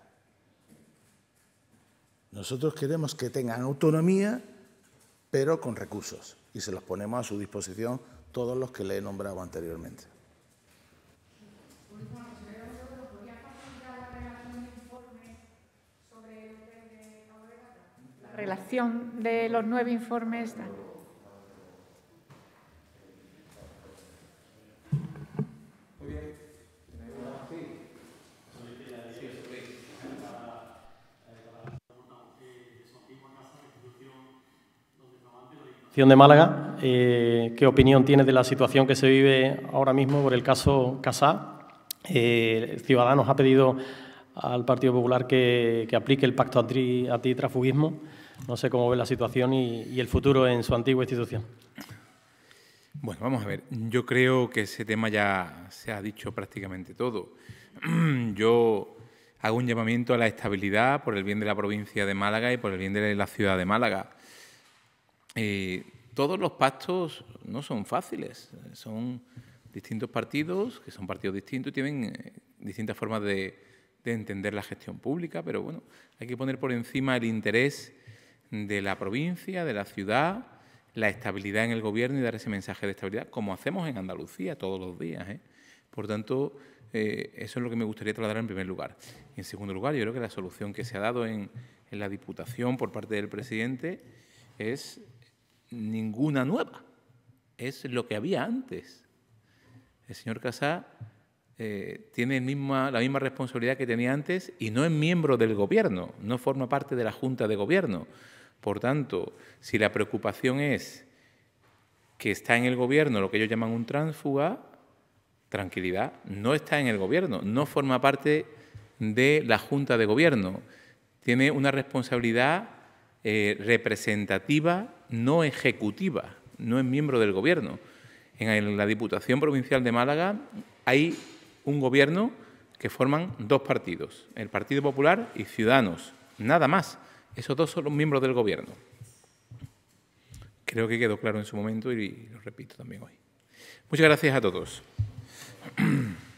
Nosotros queremos que tengan autonomía, pero con recursos, y se los ponemos a su disposición todos los que le he nombrado anteriormente. relación de los nueve informes. de Málaga. Eh, ¿Qué opinión tiene de la situación que se vive ahora mismo por el caso Casá? Eh, Ciudadanos ha pedido al Partido Popular que, aplique el pacto trafugismo. No sé cómo ve la situación y, el futuro en su antigua institución. Bueno, vamos a ver. Yo creo que ese tema ya se ha dicho prácticamente todo. Yo hago un llamamiento a la estabilidad por el bien de la provincia de Málaga y por el bien de la ciudad de Málaga. Eh, todos los pactos no son fáciles, son distintos partidos, que son partidos distintos y tienen eh, distintas formas de entender la gestión pública, pero bueno, hay que poner por encima el interés de la provincia, de la ciudad, la estabilidad en el gobierno y dar ese mensaje de estabilidad, como hacemos en Andalucía todos los días. ¿eh? Por tanto, eh, eso es lo que me gustaría trasladar en primer lugar. Y en segundo lugar, yo creo que la solución que se ha dado en, la Diputación por parte del presidente es ninguna nueva, es lo que había antes. El señor Casá eh, tiene la misma responsabilidad que tenía antes y no es miembro del Gobierno, no forma parte de la Junta de Gobierno. Por tanto, si la preocupación es que está en el gobierno lo que ellos llaman un tránsfuga, tranquilidad, no está en el gobierno, no forma parte de la Junta de Gobierno. Tiene una responsabilidad eh, representativa, no ejecutiva, no es miembro del gobierno. En la Diputación Provincial de Málaga hay un gobierno que forman dos partidos, el Partido Popular y Ciudadanos, nada más. Esos dos son los miembros del gobierno. Creo que quedó claro en su momento y lo repito también hoy. Muchas gracias a todos.